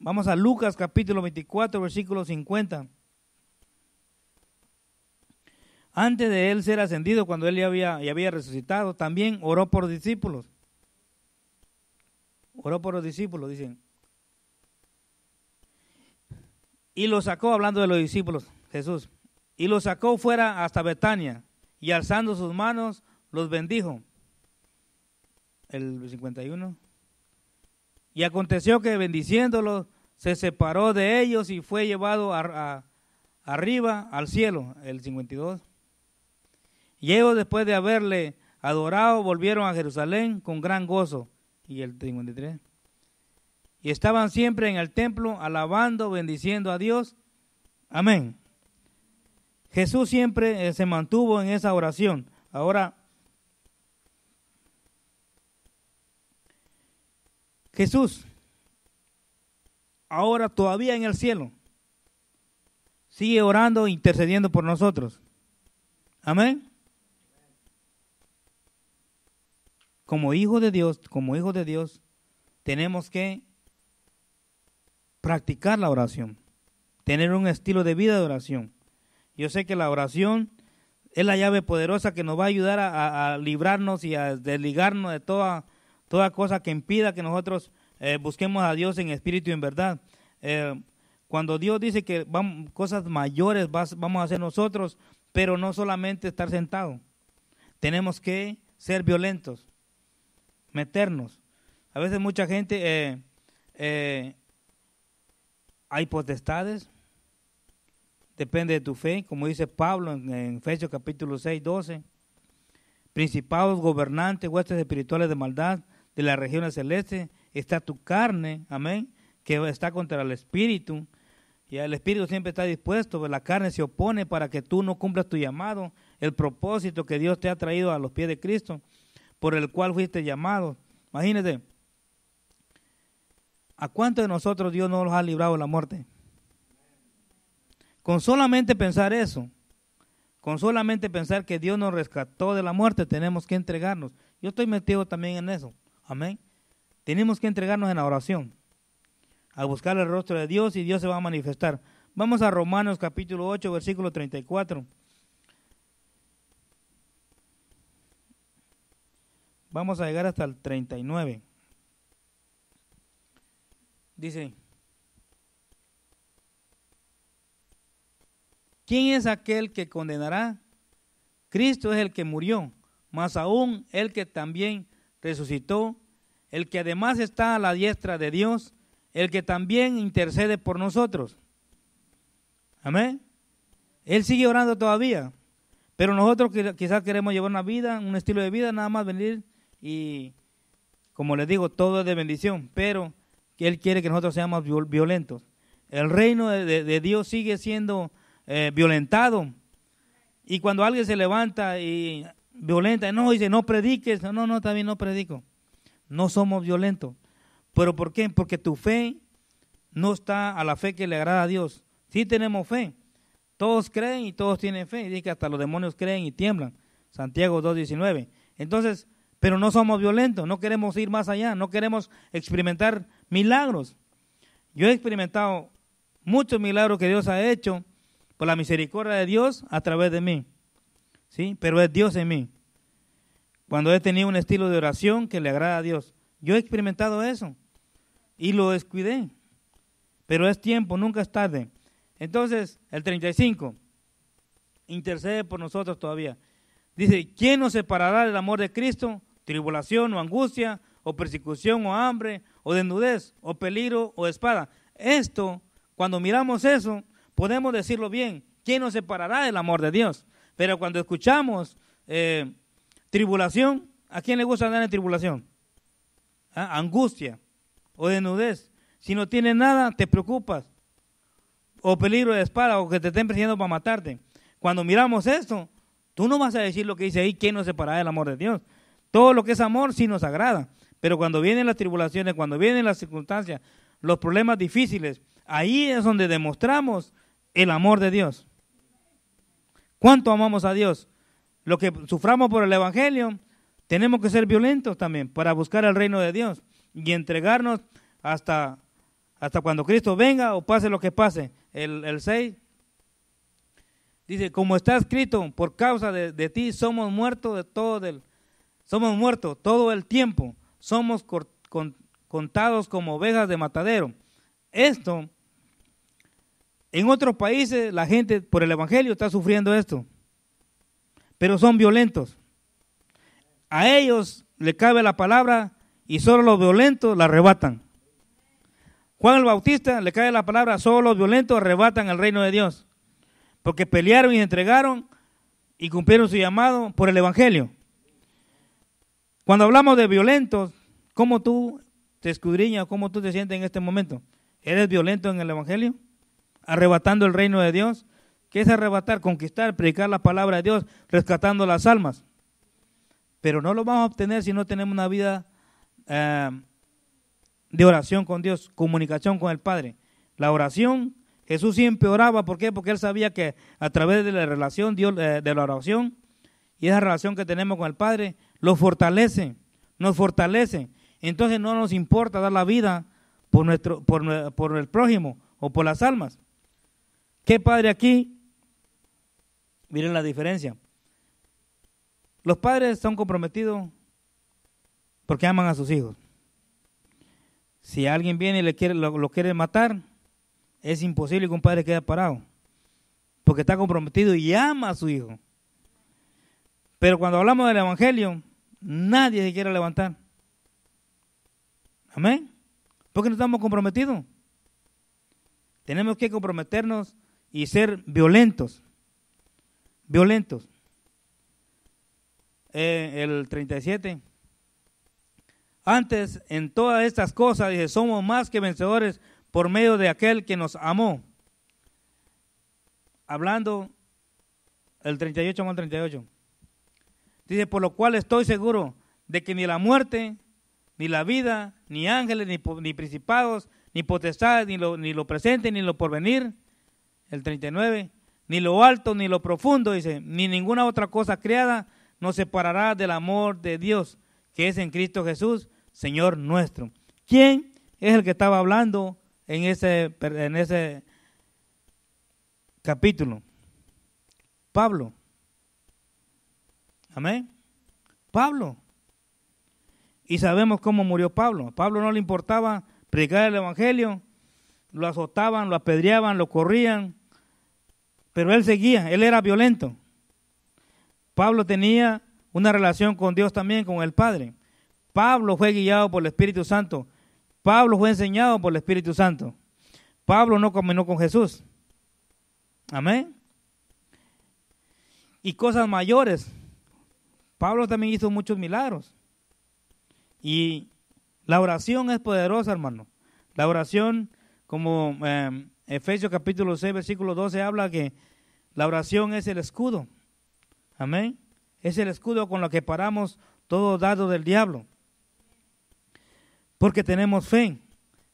vamos a Lucas capítulo 24, versículo 50. Antes de él ser ascendido, cuando él había, ya había resucitado, también oró por discípulos Oró por los discípulos, dicen. Y los sacó, hablando de los discípulos, Jesús. Y los sacó fuera hasta Betania. Y alzando sus manos, los bendijo. El 51. Y aconteció que bendiciéndolos, se separó de ellos y fue llevado arriba al cielo. El 52. Y ellos, después de haberle adorado, volvieron a Jerusalén con gran gozo y el 53. Y estaban siempre en el templo alabando, bendiciendo a Dios. Amén. Jesús siempre eh, se mantuvo en esa oración. Ahora, Jesús, ahora todavía en el cielo, sigue orando, intercediendo por nosotros. Amén. como hijo de Dios, como hijo de Dios, tenemos que practicar la oración, tener un estilo de vida de oración. Yo sé que la oración es la llave poderosa que nos va a ayudar a, librarnos y a desligarnos de toda, toda cosa que impida que nosotros eh, busquemos a Dios en espíritu y en verdad. Eh, cuando Dios dice que van cosas mayores vamos a hacer nosotros, pero no solamente estar sentados. Tenemos que ser violentos meternos. A veces mucha gente, eh, eh, hay potestades, depende de tu fe, como dice Pablo en, Efesios capítulo 6, 12, principados, gobernantes, huestes espirituales de maldad de las regiones celestes, está tu carne, amén, que está contra el espíritu, y el espíritu siempre está dispuesto, pues la carne se opone para que tú no cumplas tu llamado, el propósito que Dios te ha traído a los pies de Cristo por el cual fuiste llamado. Imagínate, ¿a cuántos de nosotros Dios no los ha librado de la muerte? Con solamente pensar eso, con solamente pensar que Dios nos rescató de la muerte, tenemos que entregarnos. Yo estoy metido también en eso. Amén. Tenemos que entregarnos en la oración, a buscar el rostro de Dios y Dios se va a manifestar. Vamos a Romanos capítulo 8, versículo 34. Vamos a llegar hasta el 39. Dice, ¿quién es aquel que condenará? Cristo es el que murió, más aún el que también resucitó, el que además está a la diestra de Dios, el que también intercede por nosotros. Amén. Él sigue orando todavía, pero nosotros quizás queremos llevar una vida, un estilo de vida, nada más venir y como les digo, todo es de bendición, pero Él quiere que nosotros seamos violentos. El reino de, Dios sigue siendo eh, violentado. Y cuando alguien se levanta y violenta, no, dice, no prediques, no, no, también no predico. No somos violentos. ¿Pero por qué? Porque tu fe no está a la fe que le agrada a Dios. si tenemos fe. Todos creen y todos tienen fe. Y dice que hasta los demonios creen y tiemblan. Santiago 2.19. Entonces, pero no somos violentos, no queremos ir más allá, no queremos experimentar milagros. Yo he experimentado muchos milagros que Dios ha hecho por la misericordia de Dios a través de mí, ¿sí? Pero es Dios en mí. Cuando he tenido un estilo de oración que le agrada a Dios, yo he experimentado eso y lo descuidé, pero es tiempo, nunca es tarde. Entonces, el 35, intercede por nosotros todavía. Dice, ¿quién nos separará del amor de Cristo? tribulación o angustia, o persecución o hambre, o desnudez, o peligro o espada. Esto, cuando miramos eso, podemos decirlo bien, ¿quién nos separará del amor de Dios? Pero cuando escuchamos eh, tribulación, ¿a quién le gusta andar en tribulación? ¿Ah? Angustia o desnudez. Si no tienes nada, te preocupas. O peligro de espada, o que te estén persiguiendo para matarte. Cuando miramos esto, tú no vas a decir lo que dice ahí, ¿quién nos separará del amor de Dios? Todo lo que es amor sí nos agrada, pero cuando vienen las tribulaciones, cuando vienen las circunstancias, los problemas difíciles, ahí es donde demostramos el amor de Dios. ¿Cuánto amamos a Dios? Lo que suframos por el Evangelio, tenemos que ser violentos también para buscar el reino de Dios y entregarnos hasta, hasta cuando Cristo venga o pase lo que pase. El, 6 dice, como está escrito, por causa de, ti somos muertos de todo el... Somos muertos todo el tiempo. Somos contados como ovejas de matadero. Esto, en otros países la gente por el Evangelio está sufriendo esto. Pero son violentos. A ellos le cabe la palabra y solo los violentos la arrebatan. Juan el Bautista le cae la palabra, solo los violentos arrebatan el reino de Dios, porque pelearon y entregaron y cumplieron su llamado por el Evangelio. Cuando hablamos de violentos, ¿cómo tú te escudriñas, cómo tú te sientes en este momento? ¿Eres violento en el Evangelio? ¿Arrebatando el reino de Dios? ¿Qué es arrebatar? Conquistar, predicar la palabra de Dios, rescatando las almas. Pero no lo vamos a obtener si no tenemos una vida eh, de oración con Dios, comunicación con el Padre. La oración, Jesús siempre oraba, ¿por qué? Porque él sabía que a través de la relación, eh, de la oración, y esa relación que tenemos con el Padre, lo fortalece, nos fortalece. Entonces no nos importa dar la vida por, nuestro, por, el prójimo o por las almas. ¿Qué padre aquí? Miren la diferencia. Los padres son comprometidos porque aman a sus hijos. Si alguien viene y le quiere, lo quiere matar, es imposible que un padre quede parado. Porque está comprometido y ama a su hijo. Pero cuando hablamos del Evangelio, Nadie se quiere levantar. Amén. Porque no estamos comprometidos. Tenemos que comprometernos y ser violentos. Violentos. Eh, el 37. Antes, en todas estas cosas, dice, somos más que vencedores por medio de aquel que nos amó. Hablando el 38 más 38. Dice, por lo cual estoy seguro de que ni la muerte, ni la vida, ni ángeles, ni, principados, ni potestades, ni lo, ni lo presente, ni lo porvenir, el 39, ni lo alto, ni lo profundo, dice, ni ninguna otra cosa creada nos separará del amor de Dios, que es en Cristo Jesús, Señor nuestro. ¿Quién es el que estaba hablando en ese, en ese capítulo? Pablo. Amén. Pablo. Y sabemos cómo murió Pablo. Pablo no le importaba predicar el Evangelio. Lo azotaban, lo apedreaban, lo corrían. Pero él seguía, él era violento. Pablo tenía una relación con Dios también, con el Padre. Pablo fue guiado por el Espíritu Santo. Pablo fue enseñado por el Espíritu Santo. Pablo no caminó con Jesús. Amén. Y cosas mayores Pablo también hizo muchos milagros. Y la oración es poderosa, hermano. La oración, como em, Efesios capítulo 6, versículo 12, habla que la oración es el escudo. Amén. Es el escudo con lo que paramos todo dado del diablo. Porque tenemos fe.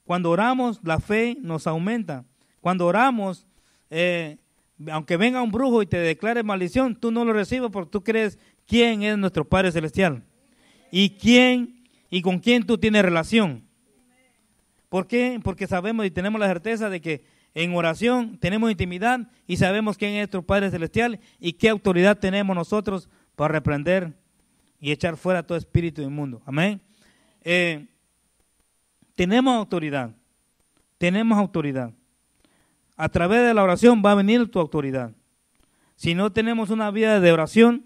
Cuando oramos, la fe nos aumenta. Cuando oramos, eh, aunque venga un brujo y te declare maldición, tú no lo recibes porque tú crees quién es nuestro Padre Celestial y quién y con quién tú tienes relación. ¿Por qué? Porque sabemos y tenemos la certeza de que en oración tenemos intimidad y sabemos quién es nuestro Padre Celestial y qué autoridad tenemos nosotros para reprender y echar fuera todo espíritu del mundo. Amén. Eh, tenemos autoridad. Tenemos autoridad. A través de la oración va a venir tu autoridad. Si no tenemos una vida de oración,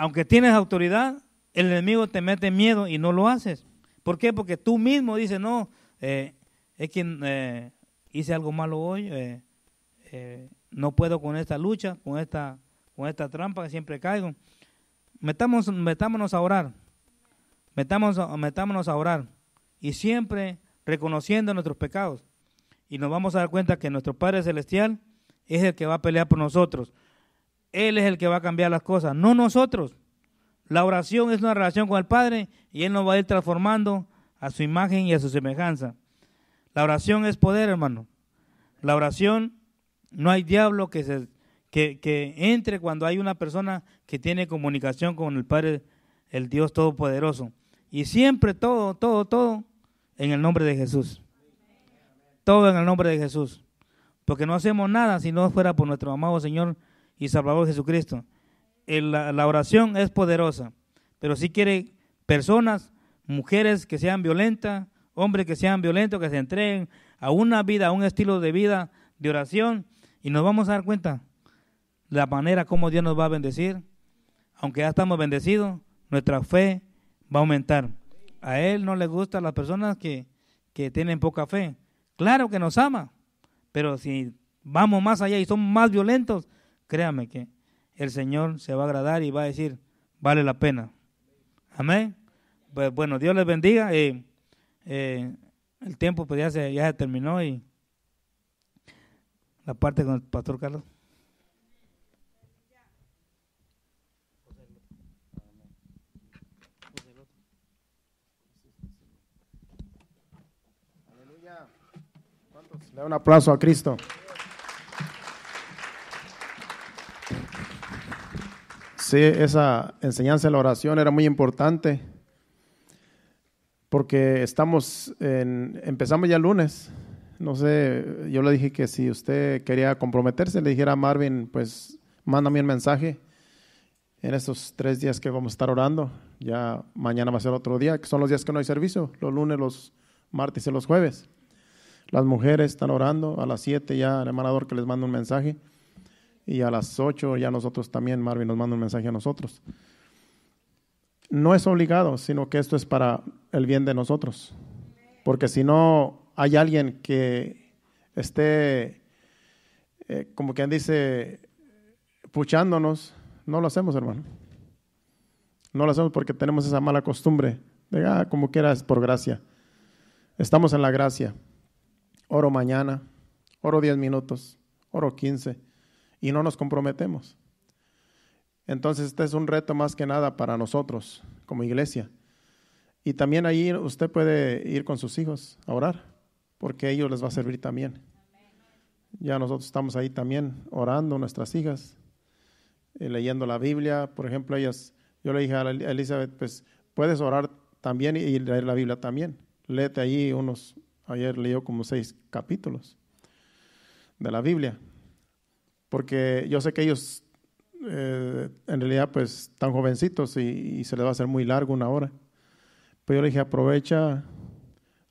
aunque tienes autoridad, el enemigo te mete miedo y no lo haces. ¿Por qué? Porque tú mismo dices, no, eh, es que eh, hice algo malo hoy, eh, no puedo con esta lucha, con esta, con esta trampa que siempre caigo. Metamos, metámonos a orar, metámonos, metámonos a orar y siempre reconociendo nuestros pecados. Y nos vamos a dar cuenta que nuestro Padre Celestial es el que va a pelear por nosotros. Él es el que va a cambiar las cosas, no nosotros. La oración es una relación con el Padre y Él nos va a ir transformando a su imagen y a su semejanza. La oración es poder, hermano. La oración, no hay diablo que, se, que, entre cuando hay una persona que tiene comunicación con el Padre, el Dios Todopoderoso. Y siempre todo, todo, todo en el nombre de Jesús. Todo en el nombre de Jesús. Porque no hacemos nada si no fuera por nuestro amado Señor y Salvador Jesucristo. la, oración es poderosa, pero si quiere personas, mujeres que sean violentas, hombres que sean violentos, que se entreguen a una vida, a un estilo de vida de oración, y nos vamos a dar cuenta la manera como Dios nos va a bendecir. Aunque ya estamos bendecidos, nuestra fe va a aumentar. A Él no le gustan las personas que, que tienen poca fe. Claro que nos ama, pero si vamos más allá y somos más violentos, créame que el Señor se va a agradar y va a decir, vale la pena. Amén. Pues bueno, Dios les bendiga. y eh, el tiempo pues ya se, ya se terminó y la parte con el pastor Carlos. Aleluya. Le da un aplauso a Cristo. Sí, esa enseñanza de la oración era muy importante porque estamos en, empezamos ya el lunes. No sé, yo le dije que si usted quería comprometerse, le dijera a Marvin, pues mándame un mensaje en estos tres días que vamos a estar orando. Ya mañana va a ser otro día, que son los días que no hay servicio, los lunes, los martes y los jueves. Las mujeres están orando, a las 7 ya el hermanador que les manda un mensaje y a las 8 ya nosotros también, Marvin nos manda un mensaje a nosotros. No es obligado, sino que esto es para el bien de nosotros. Porque si no hay alguien que esté, eh, como quien dice, puchándonos, no lo hacemos, hermano. No lo hacemos porque tenemos esa mala costumbre de, ah, como quieras, por gracia. Estamos en la gracia. Oro mañana, oro diez minutos, oro quince y no nos comprometemos. Entonces, este es un reto más que nada para nosotros como iglesia. Y también ahí usted puede ir con sus hijos a orar, porque ellos les va a servir también. Ya nosotros estamos ahí también orando nuestras hijas, eh, leyendo la Biblia. Por ejemplo, ellas, yo le dije a Elizabeth, pues puedes orar también y leer la Biblia también. Léete ahí unos, ayer leí como seis capítulos de la Biblia porque yo sé que ellos eh, en realidad pues están jovencitos y, se les va a hacer muy largo una hora. Pero yo le dije, aprovecha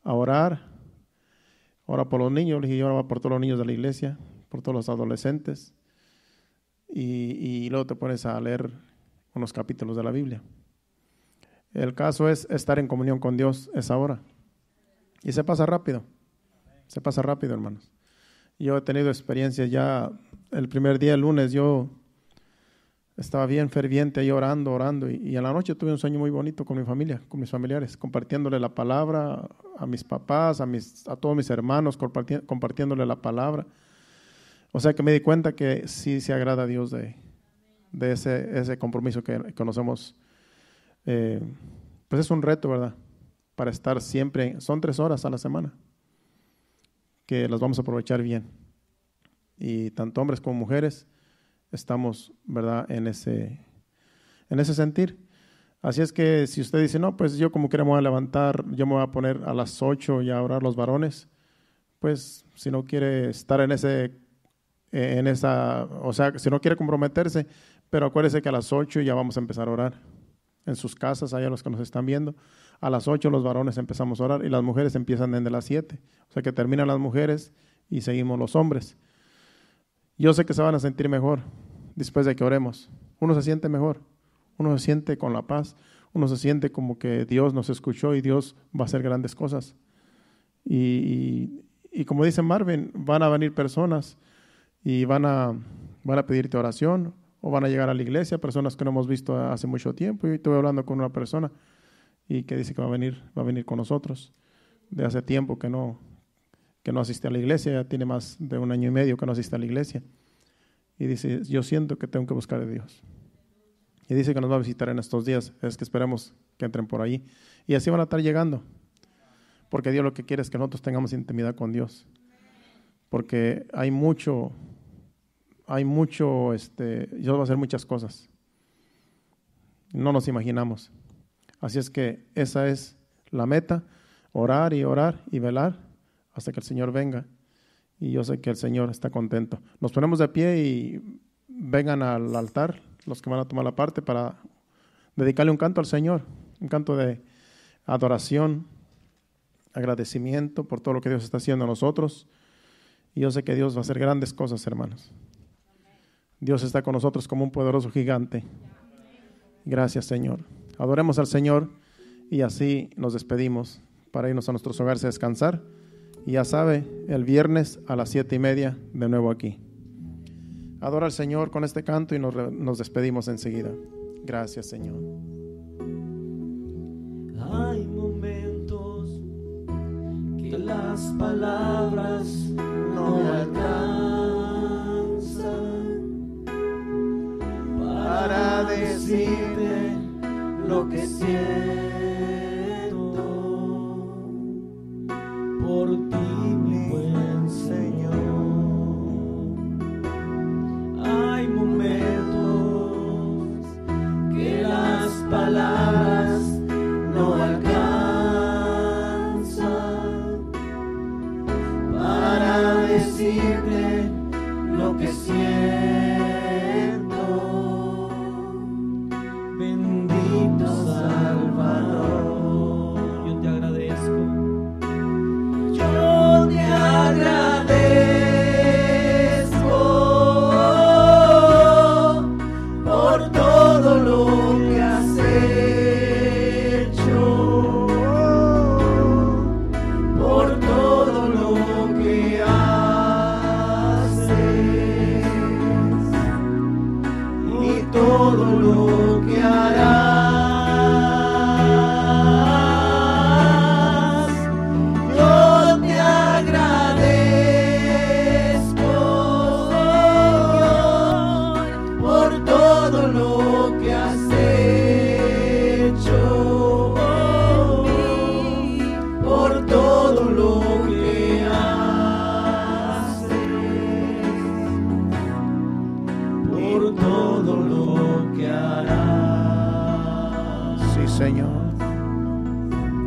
a orar, ora por los niños, le dije, yo por todos los niños de la iglesia, por todos los adolescentes, y, y luego te pones a leer unos capítulos de la Biblia. El caso es estar en comunión con Dios esa hora. Y se pasa rápido, se pasa rápido, hermanos. Yo he tenido experiencias ya el primer día, el lunes, yo estaba bien ferviente ahí orando, orando. Y, y, en la noche tuve un sueño muy bonito con mi familia, con mis familiares, compartiéndole la palabra a mis papás, a, mis, a todos mis hermanos, compartiéndole la palabra. O sea que me di cuenta que sí se agrada a Dios de, ese, ese, compromiso que conocemos. Eh, pues es un reto, ¿verdad? Para estar siempre, son tres horas a la semana, que las vamos a aprovechar bien y tanto hombres como mujeres estamos, ¿verdad?, en ese, en ese sentir. Así es que si usted dice, no, pues yo como quiera me voy a levantar, yo me voy a poner a las 8 y a orar los varones, pues si no quiere estar en ese, en esa, o sea, si no quiere comprometerse, pero acuérdese que a las 8 ya vamos a empezar a orar. En sus casas, allá los que nos están viendo, a las 8 los varones empezamos a orar y las mujeres empiezan desde las 7. O sea que terminan las mujeres y seguimos los hombres. Yo sé que se van a sentir mejor después de que oremos. Uno se siente mejor, uno se siente con la paz, uno se siente como que Dios nos escuchó y Dios va a hacer grandes cosas. Y, como dice Marvin, van a venir personas y van a, van a pedirte oración o van a llegar a la iglesia, personas que no hemos visto hace mucho tiempo. Yo estuve hablando con una persona y que dice que va a venir, va a venir con nosotros de hace tiempo que no, que no asiste a la iglesia, ya tiene más de un año y medio que no asiste a la iglesia. Y dice, yo siento que tengo que buscar a Dios. Y dice que nos va a visitar en estos días, es que esperemos que entren por ahí. Y así van a estar llegando, porque Dios lo que quiere es que nosotros tengamos intimidad con Dios. Porque hay mucho, hay mucho, este, Dios va a hacer muchas cosas. No nos imaginamos. Así es que esa es la meta, orar y orar y velar hasta que el Señor venga. Y yo sé que el Señor está contento. Nos ponemos de pie y vengan al altar los que van a tomar la parte para dedicarle un canto al Señor, un canto de adoración, agradecimiento por todo lo que Dios está haciendo a nosotros. Y yo sé que Dios va a hacer grandes cosas, hermanos. Dios está con nosotros como un poderoso gigante. Gracias, Señor. Adoremos al Señor y así nos despedimos para irnos a nuestros hogares a descansar ya sabe, el viernes a las siete y media, de nuevo aquí. Adora al Señor con este canto y nos, despedimos enseguida. Gracias, Señor. Hay momentos que las palabras no alcanzan para decirte lo que siento. por todo lo que harás. Sí, Señor.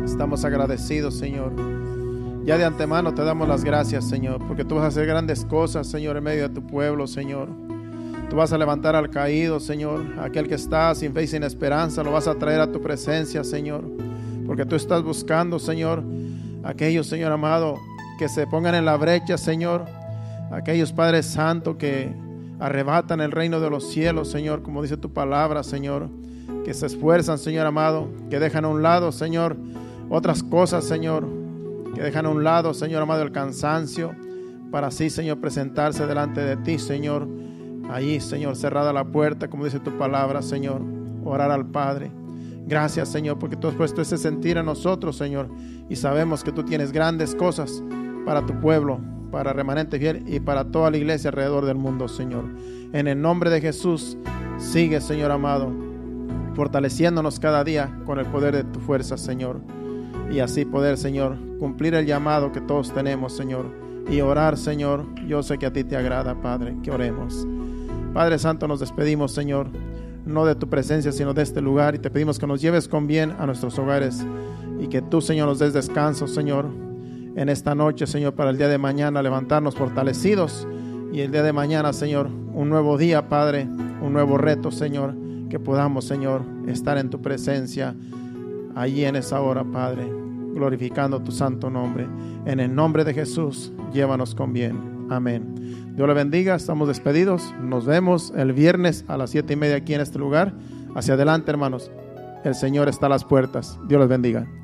Estamos agradecidos, Señor. Ya de antemano te damos las gracias, Señor, porque tú vas a hacer grandes cosas, Señor, en medio de tu pueblo, Señor. Tú vas a levantar al caído, Señor, aquel que está sin fe y sin esperanza, lo vas a traer a tu presencia, Señor, porque tú estás buscando, Señor, aquellos, Señor amado, que se pongan en la brecha, Señor, aquellos Padres Santo que arrebatan el reino de los cielos, Señor, como dice tu palabra, Señor, que se esfuerzan, Señor amado, que dejan a un lado, Señor, otras cosas, Señor, que dejan a un lado, Señor amado, el cansancio, para así, Señor, presentarse delante de ti, Señor, ahí Señor, cerrada la puerta, como dice tu palabra, Señor, orar al Padre. Gracias, Señor, porque tú has puesto ese sentir a nosotros, Señor, y sabemos que tú tienes grandes cosas para tu pueblo para remanente fiel y para toda la iglesia alrededor del mundo, Señor. En el nombre de Jesús, sigue, Señor amado, fortaleciéndonos cada día con el poder de tu fuerza, Señor. Y así poder, Señor, cumplir el llamado que todos tenemos, Señor. Y orar, Señor, yo sé que a ti te agrada, Padre, que oremos. Padre Santo, nos despedimos, Señor, no de tu presencia, sino de este lugar. Y te pedimos que nos lleves con bien a nuestros hogares y que tú, Señor, nos des descanso, Señor en esta noche, Señor, para el día de mañana levantarnos fortalecidos y el día de mañana, Señor, un nuevo día, Padre, un nuevo reto, Señor, que podamos, Señor, estar en tu presencia allí en esa hora, Padre, glorificando tu santo nombre. En el nombre de Jesús, llévanos con bien. Amén. Dios le bendiga, estamos despedidos. Nos vemos el viernes a las siete y media aquí en este lugar. Hacia adelante, hermanos. El Señor está a las puertas. Dios les bendiga.